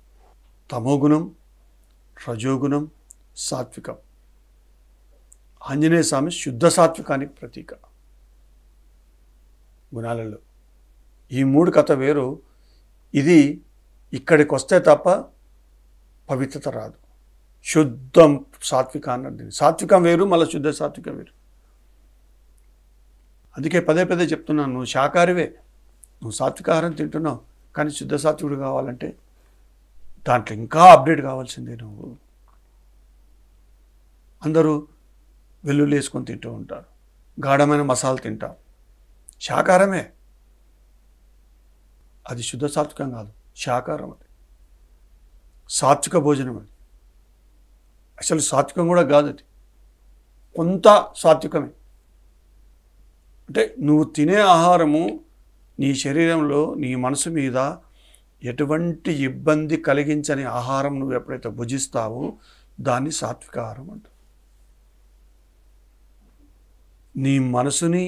తమోగుణం రజోగుణం సాత్వికం ఆంజనేయ స్వామి శుద్ధ సాత్వికానికి ప్రతీక గుణాలలో ఈ మూడు కథ వేరు ఇది ఇక్కడికి వస్తే తప్ప పవిత్రత రాదు శుద్ధం సాత్విక అన్నది సాత్వికం వేరు మళ్ళీ శుద్ధ సాత్వికం వేరు అందుకే పదే పదే చెప్తున్నాను నువ్వు శాకాహారివే నువ్వు సాత్వికాహారం తింటున్నావు కానీ శుద్ధ సాత్వికుడు కావాలంటే దాంట్లో ఇంకా అప్డేట్ కావాల్సిందే నువ్వు అందరూ వెల్లుల్లి వేసుకొని తింటూ ఉంటారు గాఢమైన మసాలా తింటారు శాకారమే అది శుద్ధ సాత్వికం కాదు శాకారం అది సాత్విక భోజనం అది అసలు సాత్వికం కూడా కాదు అది కొంత సాత్వికమే అంటే నువ్వు తినే ఆహారము నీ శరీరంలో నీ మనసు మీద ఎటువంటి ఇబ్బంది కలిగించని ఆహారం నువ్వు ఎప్పుడైతే భుజిస్తావో దాన్ని సాత్విక ఆహారం అంటారు నీ మనసుని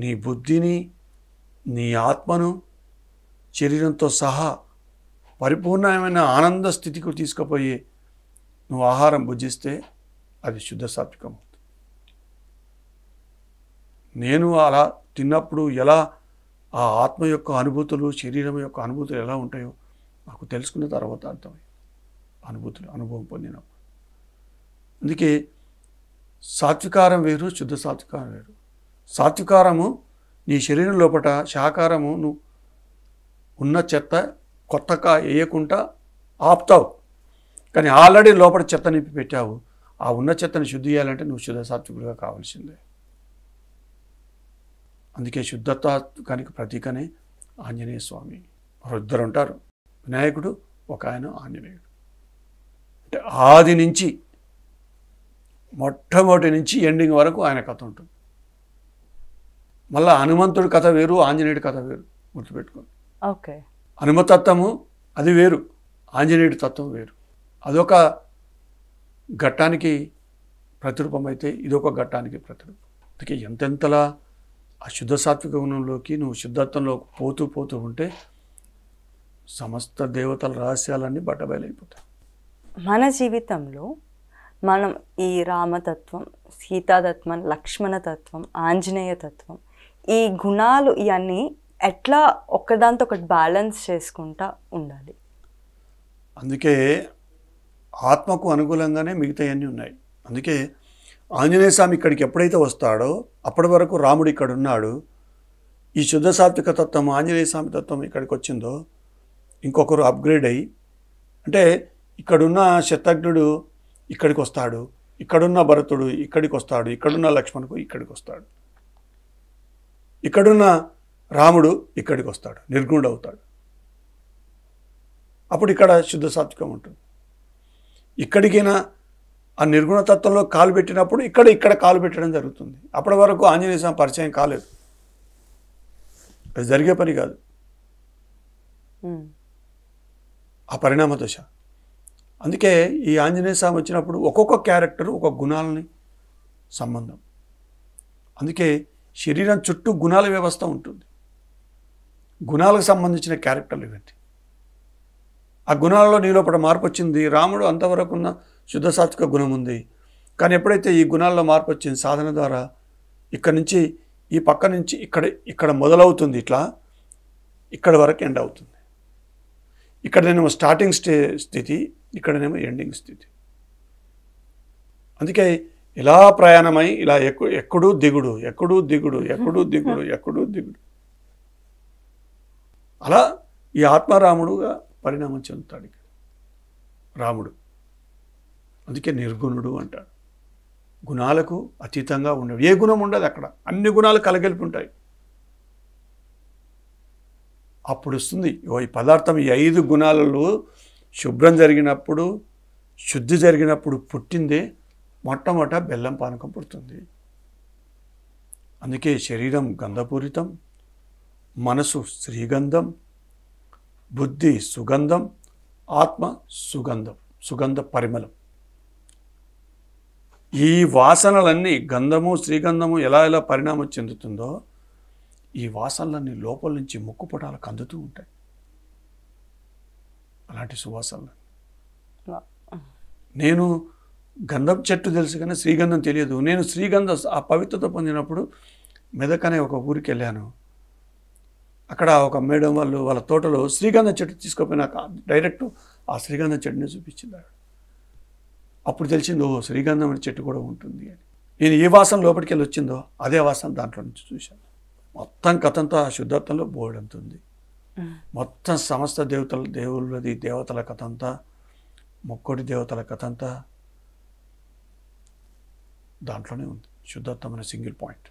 నీ బుద్ధిని నీ ఆత్మను శరీరంతో సహా పరిపూర్ణమైన ఆనంద స్థితికి తీసుకుపోయి నువ్వు ఆహారం భుజిస్తే అది శుద్ధ సాత్వికం అవుతుంది నేను అలా తిన్నప్పుడు ఎలా ఆ ఆత్మ యొక్క అనుభూతులు శరీరం యొక్క అనుభూతులు ఎలా ఉంటాయో నాకు తెలుసుకున్న తర్వాత అర్థమై అనుభూతులు అనుభవం పొందినప్పుడు అందుకే సాత్వికారం వేరు శుద్ధ సాత్వికారం వేరు సాత్వికారము నీ శరీరం లోపట శాకారమును ఉన్న చెత్త కొత్తగా వేయకుండా ఆపుతావు కానీ ఆల్రెడీ లోపల చెత్త నింపి పెట్టావు ఆ ఉన్న చెత్తని శుద్ధి చేయాలంటే నువ్వు శుద్ధ సాత్వికుడిగా కావాల్సిందే అందుకే శుద్ధత్వానికి ప్రతీకనే ఆంజనేయ స్వామి ఇద్దరు ఉంటారు వినాయకుడు ఒక ఆయన ఆంజనేయుడు అంటే ఆది నుంచి మొట్టమొదటి నుంచి ఎండింగ్ వరకు ఆయన కథ ఉంటుంది మళ్ళీ హనుమంతుడి కథ వేరు ఆంజనేయుడి కథ వేరు గుర్తుపెట్టుకోండి ఓకే హనుమతత్వము అది వేరు ఆంజనేయుడి తత్వం వేరు అదొక ఘట్టానికి ప్రతిరూపం అయితే ఇదొక ఘట్టానికి ప్రతిరూపం అందుకే ఎంతెంతలా ఆ శుద్ధ సాత్విక గుణంలోకి నువ్వు శుద్ధత్వంలో పోతూ పోతూ ఉంటే సమస్త దేవతల రహస్యాలన్నీ బట్టబయలైపోతాయి మన జీవితంలో మనం ఈ రామతత్వం సీతాతత్వం లక్ష్మణతత్వం ఆంజనేయ తత్వం ఈ గుణాలు ఇవన్నీ ఎట్లా ఒకదాంతో ఒకటి బ్యాలెన్స్ చేసుకుంటా ఉండాలి అందుకే ఆత్మకు అనుకూలంగానే మిగతా ఉన్నాయి అందుకే ఆంజనేయ స్వామి ఇక్కడికి ఎప్పుడైతే వస్తాడో అప్పటి వరకు రాముడు ఇక్కడ ఉన్నాడు ఈ శుద్ధ సాత్విక తత్వం ఆంజనేయ స్వామి తత్వం ఇక్కడికి వచ్చిందో ఇంకొకరు అప్గ్రేడ్ అయ్యి అంటే ఇక్కడున్న శతజ్ఞుడు ఇక్కడికి వస్తాడు ఇక్కడున్న భరతుడు ఇక్కడికి వస్తాడు ఇక్కడున్న లక్ష్మణుడు ఇక్కడికి వస్తాడు ఇక్కడున్న రాముడు ఇక్కడికి వస్తాడు నిర్గుణుడు అవుతాడు అప్పుడు ఇక్కడ శుద్ధ సాత్వికం ఉంటుంది ఇక్కడికైనా ఆ నిర్గుణతత్వంలో కాలు పెట్టినప్పుడు ఇక్కడ ఇక్కడ కాలు పెట్టడం జరుగుతుంది అప్పటి వరకు ఆంజనేయ స్వామి పరిచయం కాలేదు అది జరిగే పని కాదు ఆ పరిణామ దశ అందుకే ఈ ఆంజనేయ స్వామి వచ్చినప్పుడు ఒక్కొక్క క్యారెక్టర్ ఒక గుణాలని సంబంధం అందుకే శరీరం చుట్టూ గుణాల వ్యవస్థ ఉంటుంది గుణాలకు సంబంధించిన క్యారెక్టర్లు ఇవన్నీ ఆ గుణాలలో నీలోపట మార్పు వచ్చింది రాముడు అంతవరకు ఉన్న శుద్ధ సాత్విక గుణం ఉంది కానీ ఎప్పుడైతే ఈ గుణాల్లో మార్పు వచ్చింది సాధన ద్వారా ఇక్కడ నుంచి ఈ పక్క నుంచి ఇక్కడ ఇక్కడ మొదలవుతుంది ఇట్లా ఇక్కడ వరకు ఎండ్ అవుతుంది ఇక్కడనేమో స్టార్టింగ్ స్టే స్థితి ఇక్కడనేమో ఎండింగ్ స్థితి అందుకే ఇలా ప్రయాణమై ఇలా ఎక్కు ఎక్కడూ దిగుడు ఎక్కడూ దిగుడు ఎక్కడూ దిగుడు ఎక్కడూ దిగుడు అలా ఈ ఆత్మరాముడుగా పరిణామం చెందుతాడు రాముడు అందుకే నిర్గుణుడు అంటాడు గుణాలకు అతీతంగా ఉండడు ఏ గుణం ఉండదు అక్కడ అన్ని గుణాలు కలగలిపి ఉంటాయి అప్పుడు వస్తుంది ఈ పదార్థం ఈ ఐదు గుణాలలో శుభ్రం జరిగినప్పుడు శుద్ధి జరిగినప్పుడు పుట్టిందే మొట్టమొదట బెల్లం పానకం పుడుతుంది అందుకే శరీరం గంధపూరితం మనసు శ్రీగంధం బుద్ధి సుగంధం ఆత్మ సుగంధం సుగంధ పరిమళం ఈ వాసనలన్నీ గంధము శ్రీగంధము ఎలా ఎలా పరిణామం చెందుతుందో ఈ వాసనలన్నీ లోపల నుంచి పొటాలకు అందుతూ ఉంటాయి అలాంటి సువాసనలు నేను గంధం చెట్టు తెలుసు కానీ శ్రీగంధం తెలియదు నేను శ్రీగంధ ఆ పవిత్రత పొందినప్పుడు మెదక్ అనే ఒక ఊరికి వెళ్ళాను అక్కడ ఒక మేడం వాళ్ళు వాళ్ళ తోటలో శ్రీగంధ చెట్టు తీసుకుపోయినాక డైరెక్ట్ ఆ శ్రీగంధ చెట్టుని చూపించింది అప్పుడు తెలిసింది ఓ శ్రీగంధం అనే చెట్టు కూడా ఉంటుంది అని నేను ఏ వాసన లోపలికి వెళ్ళి వచ్చిందో అదే వాసన దాంట్లో నుంచి చూశాను మొత్తం కథంతో ఆ శుద్ధార్థంలో బోర్డంతుంది మొత్తం సమస్త దేవతల దేవుళ్ళది దేవతల కథ అంతా ముక్కోటి దేవతల కథంతా దాంట్లోనే ఉంది శుద్ధత్వం అనే సింగిల్ పాయింట్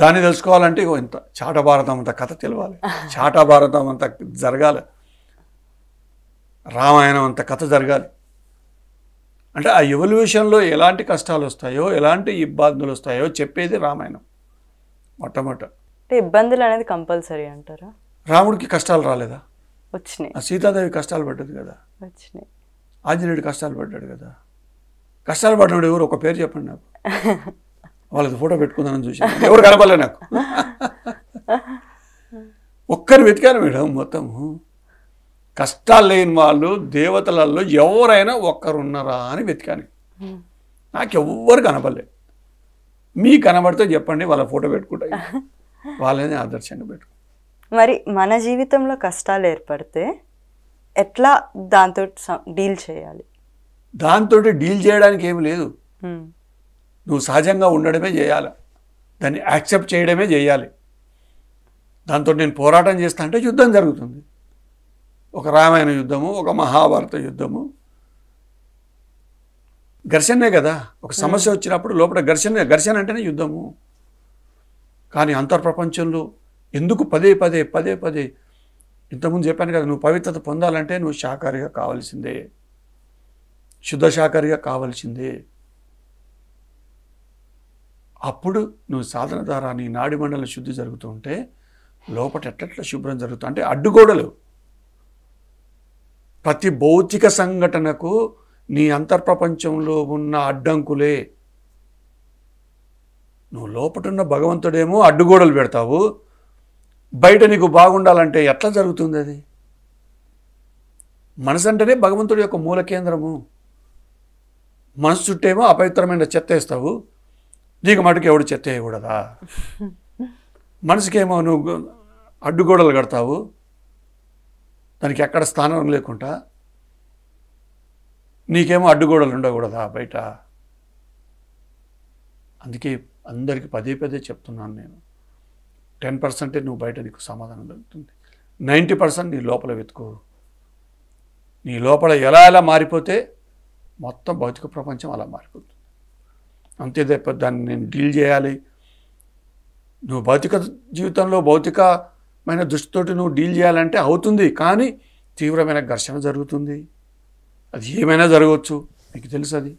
దాన్ని తెలుసుకోవాలంటే ఇంత చాటభారతం అంత కథ తెలియాలి <laughs> చాటభారతం అంత జరగాలి రామాయణం అంత కథ జరగాలి అంటే ఆ ఎవల్యూషన్లో ఎలాంటి కష్టాలు వస్తాయో ఎలాంటి ఇబ్బందులు వస్తాయో చెప్పేది రామాయణం మొట్టమొదట అంటే ఇబ్బందులు అనేది కంపల్సరీ అంటారా రాముడికి కష్టాలు రాలేదా వచ్చినాయి సీతాదేవి కష్టాలు పడ్డది కదా వచ్చినాయి ఆంజనేయుడు కష్టాలు పడ్డాడు కదా కష్టాలు పడినాడు ఎవరు ఒక పేరు చెప్పండి నాకు వాళ్ళది ఫోటో పెట్టుకుందామని చూసి ఎవరు కనపడలే నాకు ఒక్కరు వెతికాను మేడం మొత్తము కష్టాలు లేని వాళ్ళు దేవతలలో ఎవరైనా ఒక్కరున్నారా అని వెతికాను నాకు ఎవ్వరు కనపడలే మీ కనబడితే చెప్పండి వాళ్ళ ఫోటో పెట్టుకుంటా వాళ్ళని ఆదర్శంగా పెట్టుకు మరి మన జీవితంలో కష్టాలు ఏర్పడితే ఎట్లా దాంతో డీల్ చేయాలి దాంతో డీల్ చేయడానికి ఏమి లేదు నువ్వు సహజంగా ఉండడమే చేయాలి దాన్ని యాక్సెప్ట్ చేయడమే చేయాలి దాంతో నేను పోరాటం చేస్తా అంటే యుద్ధం జరుగుతుంది ఒక రామాయణ యుద్ధము ఒక మహాభారత యుద్ధము ఘర్షణే కదా ఒక సమస్య వచ్చినప్పుడు లోపల ఘర్షణ ఘర్షణ అంటేనే యుద్ధము కానీ అంతర్ప్రపంచంలో ఎందుకు పదే పదే పదే పదే ఇంతకుముందు చెప్పాను కదా నువ్వు పవిత్రత పొందాలంటే నువ్వు శాకారిగా కావాల్సిందే శుద్ధశాఖరిగా కావాల్సిందే అప్పుడు నువ్వు సాధన ద్వారా నీ నాడి మండలం శుద్ధి జరుగుతూ ఉంటే లోపల ఎట్లట్లా శుభ్రం జరుగుతుంది అంటే అడ్డుగోడలు ప్రతి భౌతిక సంఘటనకు నీ అంతర్ప్రపంచంలో ఉన్న అడ్డంకులే నువ్వు లోపటున్న భగవంతుడేమో అడ్డుగోడలు పెడతావు బయట నీకు బాగుండాలంటే ఎట్లా జరుగుతుంది అది మనసు అంటేనే భగవంతుడి యొక్క మూల కేంద్రము మనసు చుట్టేమో అపవిత్రమైన చెత్త వేస్తావు నీకు మటుకు ఎవడు చెత్త వేయకూడదా మనసుకేమో నువ్వు అడ్డుగోడలు కడతావు దానికి ఎక్కడ స్థానం లేకుండా నీకేమో అడ్డుగోడలు ఉండకూడదా బయట అందుకే అందరికీ పదే పదే చెప్తున్నాను నేను టెన్ పర్సెంటే నువ్వు బయట నీకు సమాధానం దొరుకుతుంది నైంటీ పర్సెంట్ నీ లోపల వెతుకో నీ లోపల ఎలా ఎలా మారిపోతే మొత్తం భౌతిక ప్రపంచం అలా మారిపోతుంది అంతే తప్ప దాన్ని నేను డీల్ చేయాలి నువ్వు భౌతిక జీవితంలో భౌతికమైన దృష్టితోటి నువ్వు డీల్ చేయాలంటే అవుతుంది కానీ తీవ్రమైన ఘర్షణ జరుగుతుంది అది ఏమైనా జరగవచ్చు నీకు తెలుసు అది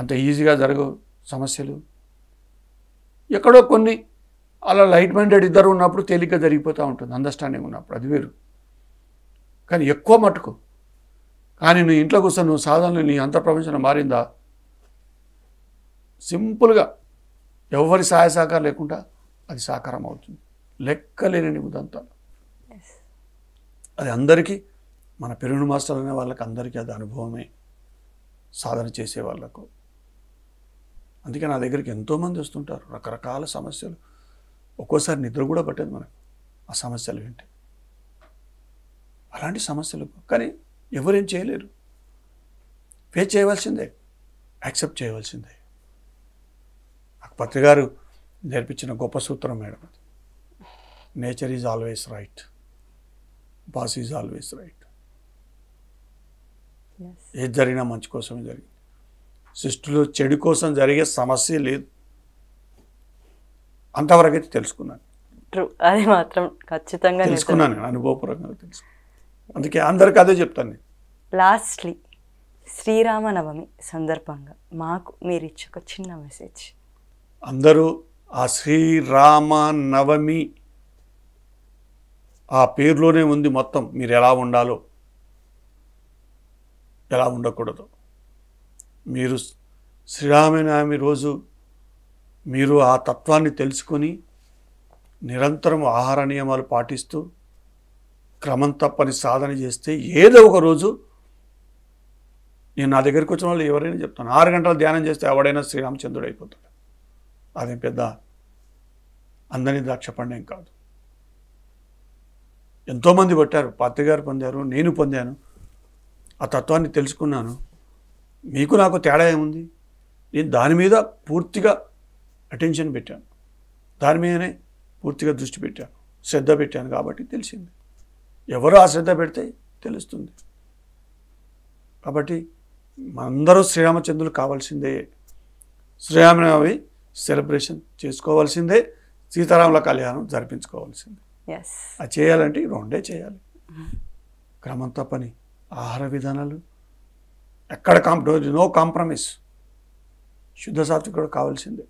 అంత ఈజీగా జరగవు సమస్యలు ఎక్కడో కొన్ని అలా లైట్ మైండెడ్ ఇద్దరు ఉన్నప్పుడు తేలిగ్గా జరిగిపోతూ ఉంటుంది అండర్స్టాండింగ్ ఉన్నప్పుడు అది వేరు కానీ ఎక్కువ మటుకు కానీ నువ్వు ఇంట్లో కోసం నువ్వు సాధనలు నీ ప్రపంచం మారిందా సింపుల్గా ఎవరి సహాయ సహకారం లేకుండా అది సాకారం అవుతుంది లెక్కలేని ఉదంతాలు అది అందరికీ మన పెరుగు మాస్టర్లు అనే వాళ్ళకి అందరికీ అది అనుభవమే సాధన చేసే వాళ్ళకు అందుకే నా దగ్గరికి ఎంతోమంది వస్తుంటారు రకరకాల సమస్యలు ఒక్కోసారి నిద్ర కూడా పట్టేది మనకు ఆ సమస్యలు ఏంటి అలాంటి సమస్యలు కానీ ఎవరేం చేయలేరు ఫేస్ చేయవలసిందే యాక్సెప్ట్ చేయవలసిందే నాకు పత్రికారు నేర్పించిన గొప్ప సూత్రం madam nature is always right boss is always right ఏది జరిగినా మంచి కోసమే జరిగింది సిస్టులు చెడు కోసం జరిగే సమస్య లేదు అంతవరకు అయితే తెలుసుకున్నాను అది మాత్రం ఖచ్చితంగా తెలుసుకున్నాను అనుభవపూర్వకంగా తెలుసుకున్నాను అందుకే అందరికి అదే చెప్తాను లాస్ట్లీ శ్రీరామనవమి సందర్భంగా మాకు మీరు ఇచ్చి ఒక చిన్న మెసేజ్ అందరూ ఆ శ్రీరామ నవమి ఆ పేరులోనే ఉంది మొత్తం మీరు ఎలా ఉండాలో ఎలా ఉండకూడదు మీరు శ్రీరామనవమి రోజు మీరు ఆ తత్వాన్ని తెలుసుకొని నిరంతరం ఆహార నియమాలు పాటిస్తూ క్రమం తప్పని సాధన చేస్తే ఏదో ఒక రోజు నేను నా దగ్గరికి వచ్చిన వాళ్ళు ఎవరైనా చెప్తాను ఆరు గంటలు ధ్యానం చేస్తే ఎవడైనా శ్రీరామచంద్రుడు అయిపోతాడు అదే పెద్ద అందరినీ ద్రాక్ష పండేం కాదు ఎంతోమంది పట్టారు పాత్రగారు పొందారు నేను పొందాను ఆ తత్వాన్ని తెలుసుకున్నాను మీకు నాకు తేడా ఏముంది నేను దాని మీద పూర్తిగా అటెన్షన్ పెట్టాను దాని మీదనే పూర్తిగా దృష్టి పెట్టాను శ్రద్ధ పెట్టాను కాబట్టి తెలిసింది ఎవరు ఆశ్రద్ధ పెడితే తెలుస్తుంది కాబట్టి మనందరూ శ్రీరామచంద్రులు కావాల్సిందే శ్రీరామనవమి సెలబ్రేషన్ చేసుకోవాల్సిందే సీతారాముల కళ్యాణం జరిపించుకోవాల్సిందే అది చేయాలంటే రెండే చేయాలి క్రమం తప్పని ఆహార విధానాలు ఎక్కడ కాంప్రో నో కాంప్రమైజ్ శుద్ధ కూడా కావాల్సిందే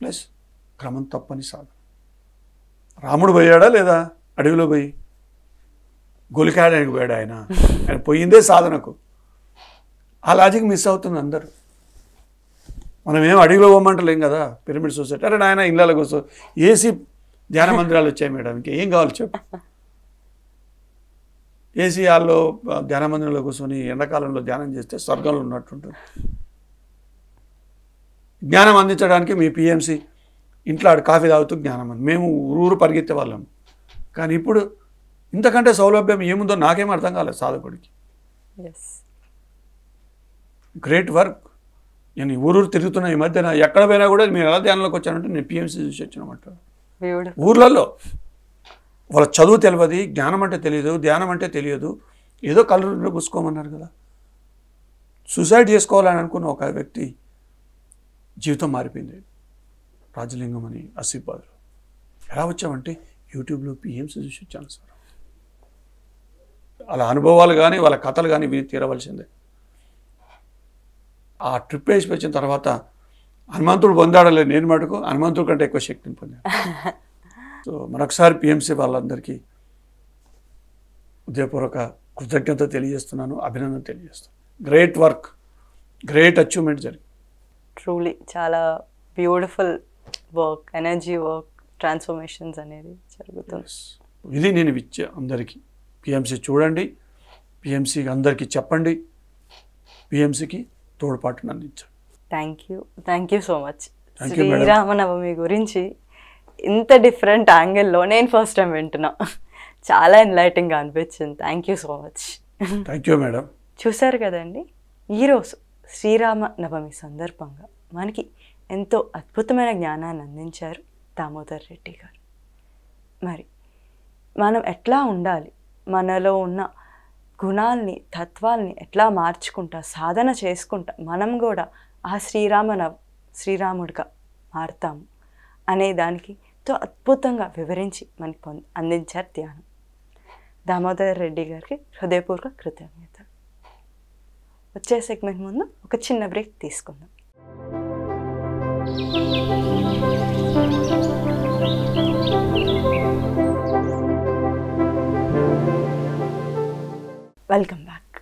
ప్లస్ క్రమం తప్పని సాధన రాముడు పోయాడా లేదా అడవిలో పోయి గొలికాడానికి పోయాడు ఆయన ఆయన పోయిందే సాధనకు ఆ లాజిక్ మిస్ అవుతుంది అందరూ మనం ఏం అడవిలో పోమంటలేం కదా పిరమిడ్ సొసైటీ అరే నాయన ఇళ్ళ కోసం ఏసీ ధ్యాన మందిరాలు వచ్చాయి మేడం ఇంకేం కావాలి చెప్పు ఏసీ హాల్లో ధ్యాన మందిరంలో కూర్చొని ఎండాకాలంలో ధ్యానం చేస్తే స్వర్గంలో ఉన్నట్టుంటుంది జ్ఞానం అందించడానికి మీ పిఎంసీ ఇంట్లో ఆడు కాఫీ తాగుతూ జ్ఞానం మేము ఊరు పరిగెత్తే వాళ్ళం కానీ ఇప్పుడు ఇంతకంటే సౌలభ్యం ఏముందో నాకేం అర్థం కాలేదు సాధకుడికి గ్రేట్ వర్క్ నేను ఊరూరు తిరుగుతున్నా ఈ మధ్యన ఎక్కడ పోయినా కూడా మీరు ఎలా ధ్యానంలోకి వచ్చానంటే నేను పిఎంసీ చూసి వచ్చినామంటారు ఊర్లలో వాళ్ళ చదువు తెలియదు జ్ఞానం అంటే తెలియదు ధ్యానం అంటే తెలియదు ఏదో కలర్లో పుసుకోమన్నారు కదా సూసైడ్ చేసుకోవాలని అనుకున్న ఒక వ్యక్తి జీవితం మారిపోయింది రాజలింగం అని అసీబాద్లో ఎలా వచ్చామంటే యూట్యూబ్లో పిఎంసీ చూసి వచ్చాను సార్ వాళ్ళ అనుభవాలు కానీ వాళ్ళ కథలు కానీ విని తీరవలసిందే ఆ ట్రిప్ వేసి వచ్చిన తర్వాత హనుమంతుడు పొందాడలే నేను మటుకు హనుమంతుడి కంటే ఎక్కువ శక్తిని పొందాను <laughs> సో మరొకసారి పిఎంసీ వాళ్ళందరికీ ఉదయపూర్వక కృతజ్ఞత తెలియజేస్తున్నాను అభినందన తెలియజేస్తున్నాను గ్రేట్ వర్క్ గ్రేట్ అచీవ్మెంట్ జరిగింది ట్రూలీ చాలా beautiful work energy work transformations అనేది జరుగుతుంది ఇది నేను ఇచ్చే అందరికీ పిఎంసి చూడండి పిఎంసీ అందరికీ చెప్పండి పిఎంసికి తోడ్పాటును అందించండి thank you thank you so much Sriramanavami గురించి ఇంత డిఫరెంట్ యాంగిల్లో నేను ఫస్ట్ టైం వింటున్నా చాలా ఎన్లైటింగ్గా అనిపించింది thank you so much thank you madam చూశారు కదండి ఈరోజు శ్రీరామ నవమి సందర్భంగా మనకి ఎంతో అద్భుతమైన జ్ఞానాన్ని అందించారు దామోదర్ రెడ్డి గారు మరి మనం ఎట్లా ఉండాలి మనలో ఉన్న గుణాల్ని తత్వాల్ని ఎట్లా మార్చుకుంటా సాధన చేసుకుంటా మనం కూడా ఆ శ్రీరామన శ్రీరాముడిగా మారుతాము అనే దానికి ఎంతో అద్భుతంగా వివరించి మనకి పొంది అందించారు ధ్యానం దామోదర్ రెడ్డి గారికి హృదయపూర్వక కృతజ్ఞత వచ్చే సెగ్మెంట్ ముందు ఒక చిన్న బ్రేక్ తీసుకుందాం వెల్కమ్ బ్యాక్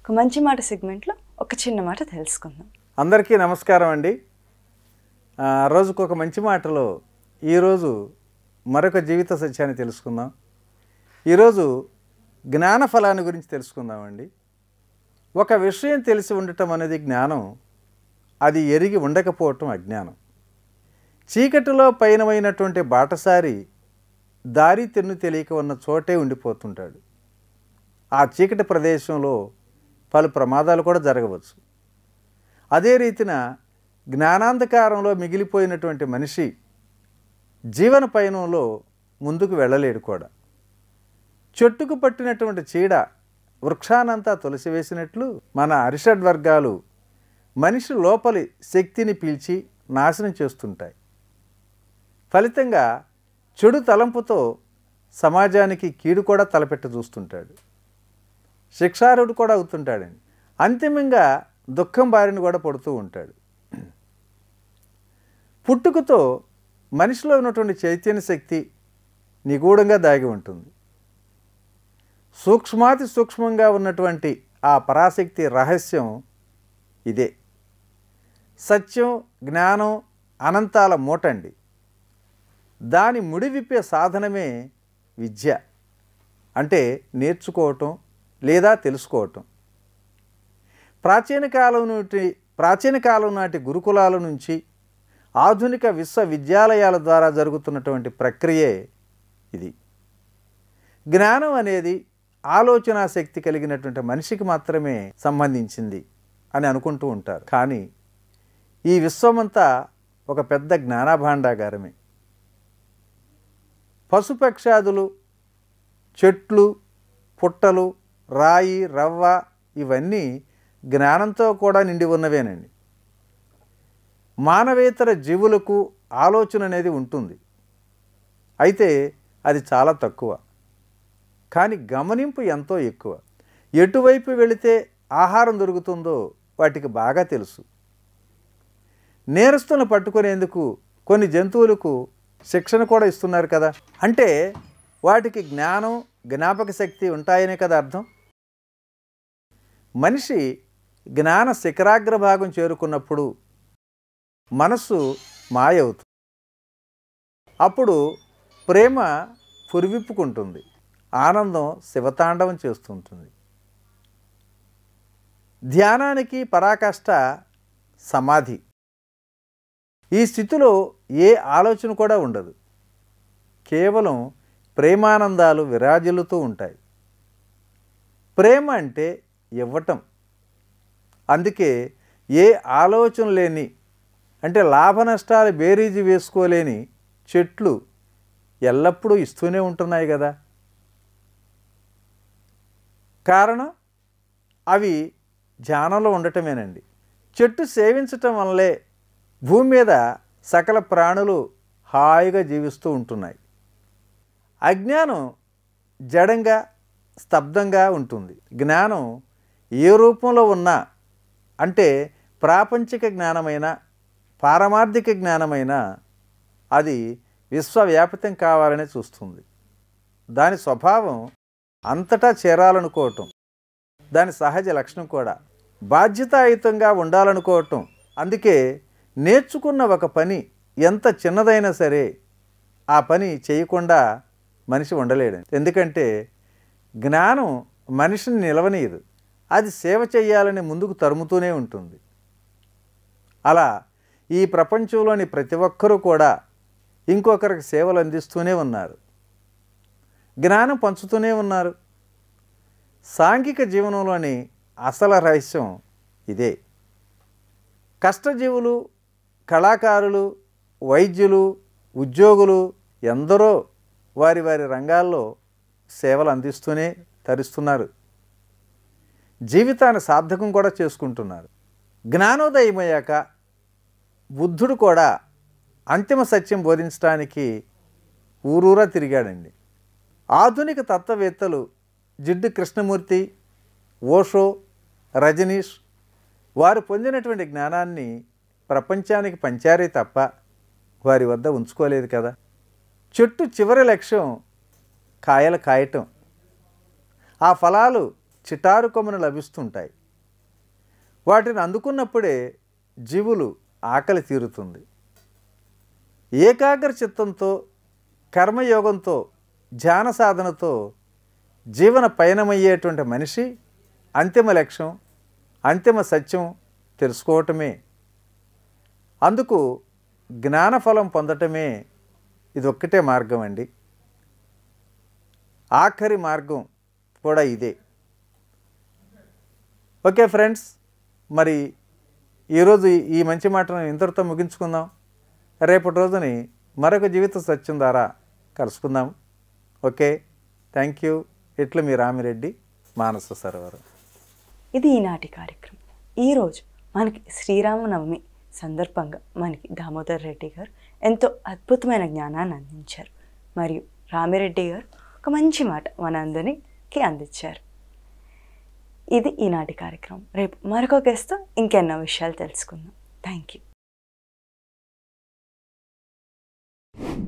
ఒక మంచి మాట సెగ్మెంట్లో ఒక చిన్న మాట తెలుసుకుందాం అందరికీ నమస్కారం అండి రోజుకు ఒక మంచి మాటలో ఈరోజు మరొక జీవిత సత్యాన్ని తెలుసుకుందాం ఈరోజు జ్ఞాన ఫలాన్ని గురించి తెలుసుకుందామండి ఒక విషయం తెలిసి ఉండటం అనేది జ్ఞానం అది ఎరిగి ఉండకపోవటం అజ్ఞానం చీకటిలో పైనమైనటువంటి బాటసారి దారి తెన్ను తెలియక ఉన్న చోటే ఉండిపోతుంటాడు ఆ చీకటి ప్రదేశంలో పలు ప్రమాదాలు కూడా జరగవచ్చు అదే రీతిన జ్ఞానాంధకారంలో మిగిలిపోయినటువంటి మనిషి జీవన పయనంలో ముందుకు వెళ్ళలేడు కూడా చెట్టుకు పట్టినటువంటి చీడ వృక్షానంతా తులసివేసినట్లు మన అరిషడ్ వర్గాలు మనిషి లోపలి శక్తిని పీల్చి నాశనం చేస్తుంటాయి ఫలితంగా చెడు తలంపుతో సమాజానికి కీడు కూడా తలపెట్టి చూస్తుంటాడు శిక్షారుడు కూడా అవుతుంటాడండి అంతిమంగా దుఃఖం బారిన కూడా పడుతూ ఉంటాడు పుట్టుకతో మనిషిలో ఉన్నటువంటి చైతన్య శక్తి నిగూఢంగా దాగి ఉంటుంది సూక్ష్మాతి సూక్ష్మంగా ఉన్నటువంటి ఆ పరాశక్తి రహస్యం ఇదే సత్యం జ్ఞానం అనంతాల మూటండి దాని ముడివిప్పే సాధనమే విద్య అంటే నేర్చుకోవటం లేదా తెలుసుకోవటం ప్రాచీన కాలం నుండి ప్రాచీన కాలం నాటి గురుకులాల నుంచి ఆధునిక విశ్వవిద్యాలయాల ద్వారా జరుగుతున్నటువంటి ప్రక్రియే ఇది జ్ఞానం అనేది ఆలోచన శక్తి కలిగినటువంటి మనిషికి మాత్రమే సంబంధించింది అని అనుకుంటూ ఉంటారు కానీ ఈ విశ్వమంతా ఒక పెద్ద జ్ఞానభాండాగారమే పశుపక్షాదులు చెట్లు పుట్టలు రాయి రవ్వ ఇవన్నీ జ్ఞానంతో కూడా నిండి ఉన్నవేనండి మానవేతర జీవులకు ఆలోచన అనేది ఉంటుంది అయితే అది చాలా తక్కువ కానీ గమనింపు ఎంతో ఎక్కువ ఎటువైపు వెళితే ఆహారం దొరుకుతుందో వాటికి బాగా తెలుసు నేరస్తులను పట్టుకునేందుకు కొన్ని జంతువులకు శిక్షణ కూడా ఇస్తున్నారు కదా అంటే వాటికి జ్ఞానం జ్ఞాపక శక్తి ఉంటాయనే కదా అర్థం మనిషి జ్ఞాన శిఖరాగ్ర భాగం చేరుకున్నప్పుడు మనస్సు మాయవుతుంది అప్పుడు ప్రేమ పురివిప్పుకుంటుంది ఆనందం శివతాండవం చేస్తుంటుంది ధ్యానానికి పరాకాష్ట సమాధి ఈ స్థితిలో ఏ ఆలోచన కూడా ఉండదు కేవలం ప్రేమానందాలు విరాజులుతూ ఉంటాయి ప్రేమ అంటే ఇవ్వటం అందుకే ఏ ఆలోచన లేని అంటే లాభ నష్టాలు బేరీజు వేసుకోలేని చెట్లు ఎల్లప్పుడూ ఇస్తూనే ఉంటున్నాయి కదా కారణం అవి ధ్యానంలో ఉండటమేనండి చెట్టు సేవించటం వల్లే భూమి మీద సకల ప్రాణులు హాయిగా జీవిస్తూ ఉంటున్నాయి అజ్ఞానం జడంగా స్తబ్దంగా ఉంటుంది జ్ఞానం ఏ రూపంలో ఉన్నా అంటే ప్రాపంచిక జ్ఞానమైన పారమార్థిక జ్ఞానమైన అది విశ్వవ్యాపితం కావాలని చూస్తుంది దాని స్వభావం అంతటా చేరాలనుకోవటం దాని సహజ లక్షణం కూడా బాధ్యతాయుతంగా ఉండాలనుకోవటం అందుకే నేర్చుకున్న ఒక పని ఎంత చిన్నదైనా సరే ఆ పని చేయకుండా మనిషి ఉండలేడు ఎందుకంటే జ్ఞానం మనిషిని నిలవనీయదు అది సేవ చేయాలని ముందుకు తరుముతూనే ఉంటుంది అలా ఈ ప్రపంచంలోని ప్రతి ఒక్కరూ కూడా ఇంకొకరికి సేవలు అందిస్తూనే ఉన్నారు జ్ఞానం పంచుతూనే ఉన్నారు సాంఘిక జీవనంలోని అసలు రహస్యం ఇదే కష్టజీవులు కళాకారులు వైద్యులు ఉద్యోగులు ఎందరో వారి వారి రంగాల్లో సేవలు అందిస్తూనే తరిస్తున్నారు జీవితాన్ని సార్థకం కూడా చేసుకుంటున్నారు జ్ఞానోదయమయ్యాక బుద్ధుడు కూడా అంతిమ సత్యం బోధించడానికి ఊరూరా తిరిగాడండి ఆధునిక తత్వవేత్తలు జిడ్డు కృష్ణమూర్తి ఓషో రజనీష్ వారు పొందినటువంటి జ్ఞానాన్ని ప్రపంచానికి పంచారే తప్ప వారి వద్ద ఉంచుకోలేదు కదా చెట్టు చివరి లక్ష్యం కాయలు కాయటం ఆ ఫలాలు చిటారు కొమ్మను లభిస్తుంటాయి వాటిని అందుకున్నప్పుడే జీవులు ఆకలి తీరుతుంది ఏకాగ్ర చిత్తంతో కర్మయోగంతో ధ్యాన సాధనతో జీవన పయనమయ్యేటువంటి మనిషి అంతిమ లక్ష్యం అంతిమ సత్యం తెలుసుకోవటమే అందుకు జ్ఞానఫలం పొందటమే ఇదొక్కటే మార్గం అండి ఆఖరి మార్గం కూడా ఇదే ఓకే ఫ్రెండ్స్ మరి ఈరోజు ఈ మంచి మాటను ఇంతటితో ముగించుకుందాం రేపటి రోజుని మరొక జీవిత సత్యం ద్వారా కలుసుకుందాం ఓకే థ్యాంక్ యూ ఇట్లు మీ రామిరెడ్డి మానస సరోవరం ఇది ఈనాటి కార్యక్రమం ఈరోజు మనకి శ్రీరామనవమి సందర్భంగా మనకి దామోదర్ రెడ్డి గారు ఎంతో అద్భుతమైన జ్ఞానాన్ని అందించారు మరియు రామిరెడ్డి గారు ఒక మంచి మాట మనందరికీ అందించారు ఇది ఈనాటి కార్యక్రమం రేపు మరొక గెస్ట్తో ఇంకెన్నో విషయాలు తెలుసుకుందాం థ్యాంక్ యూ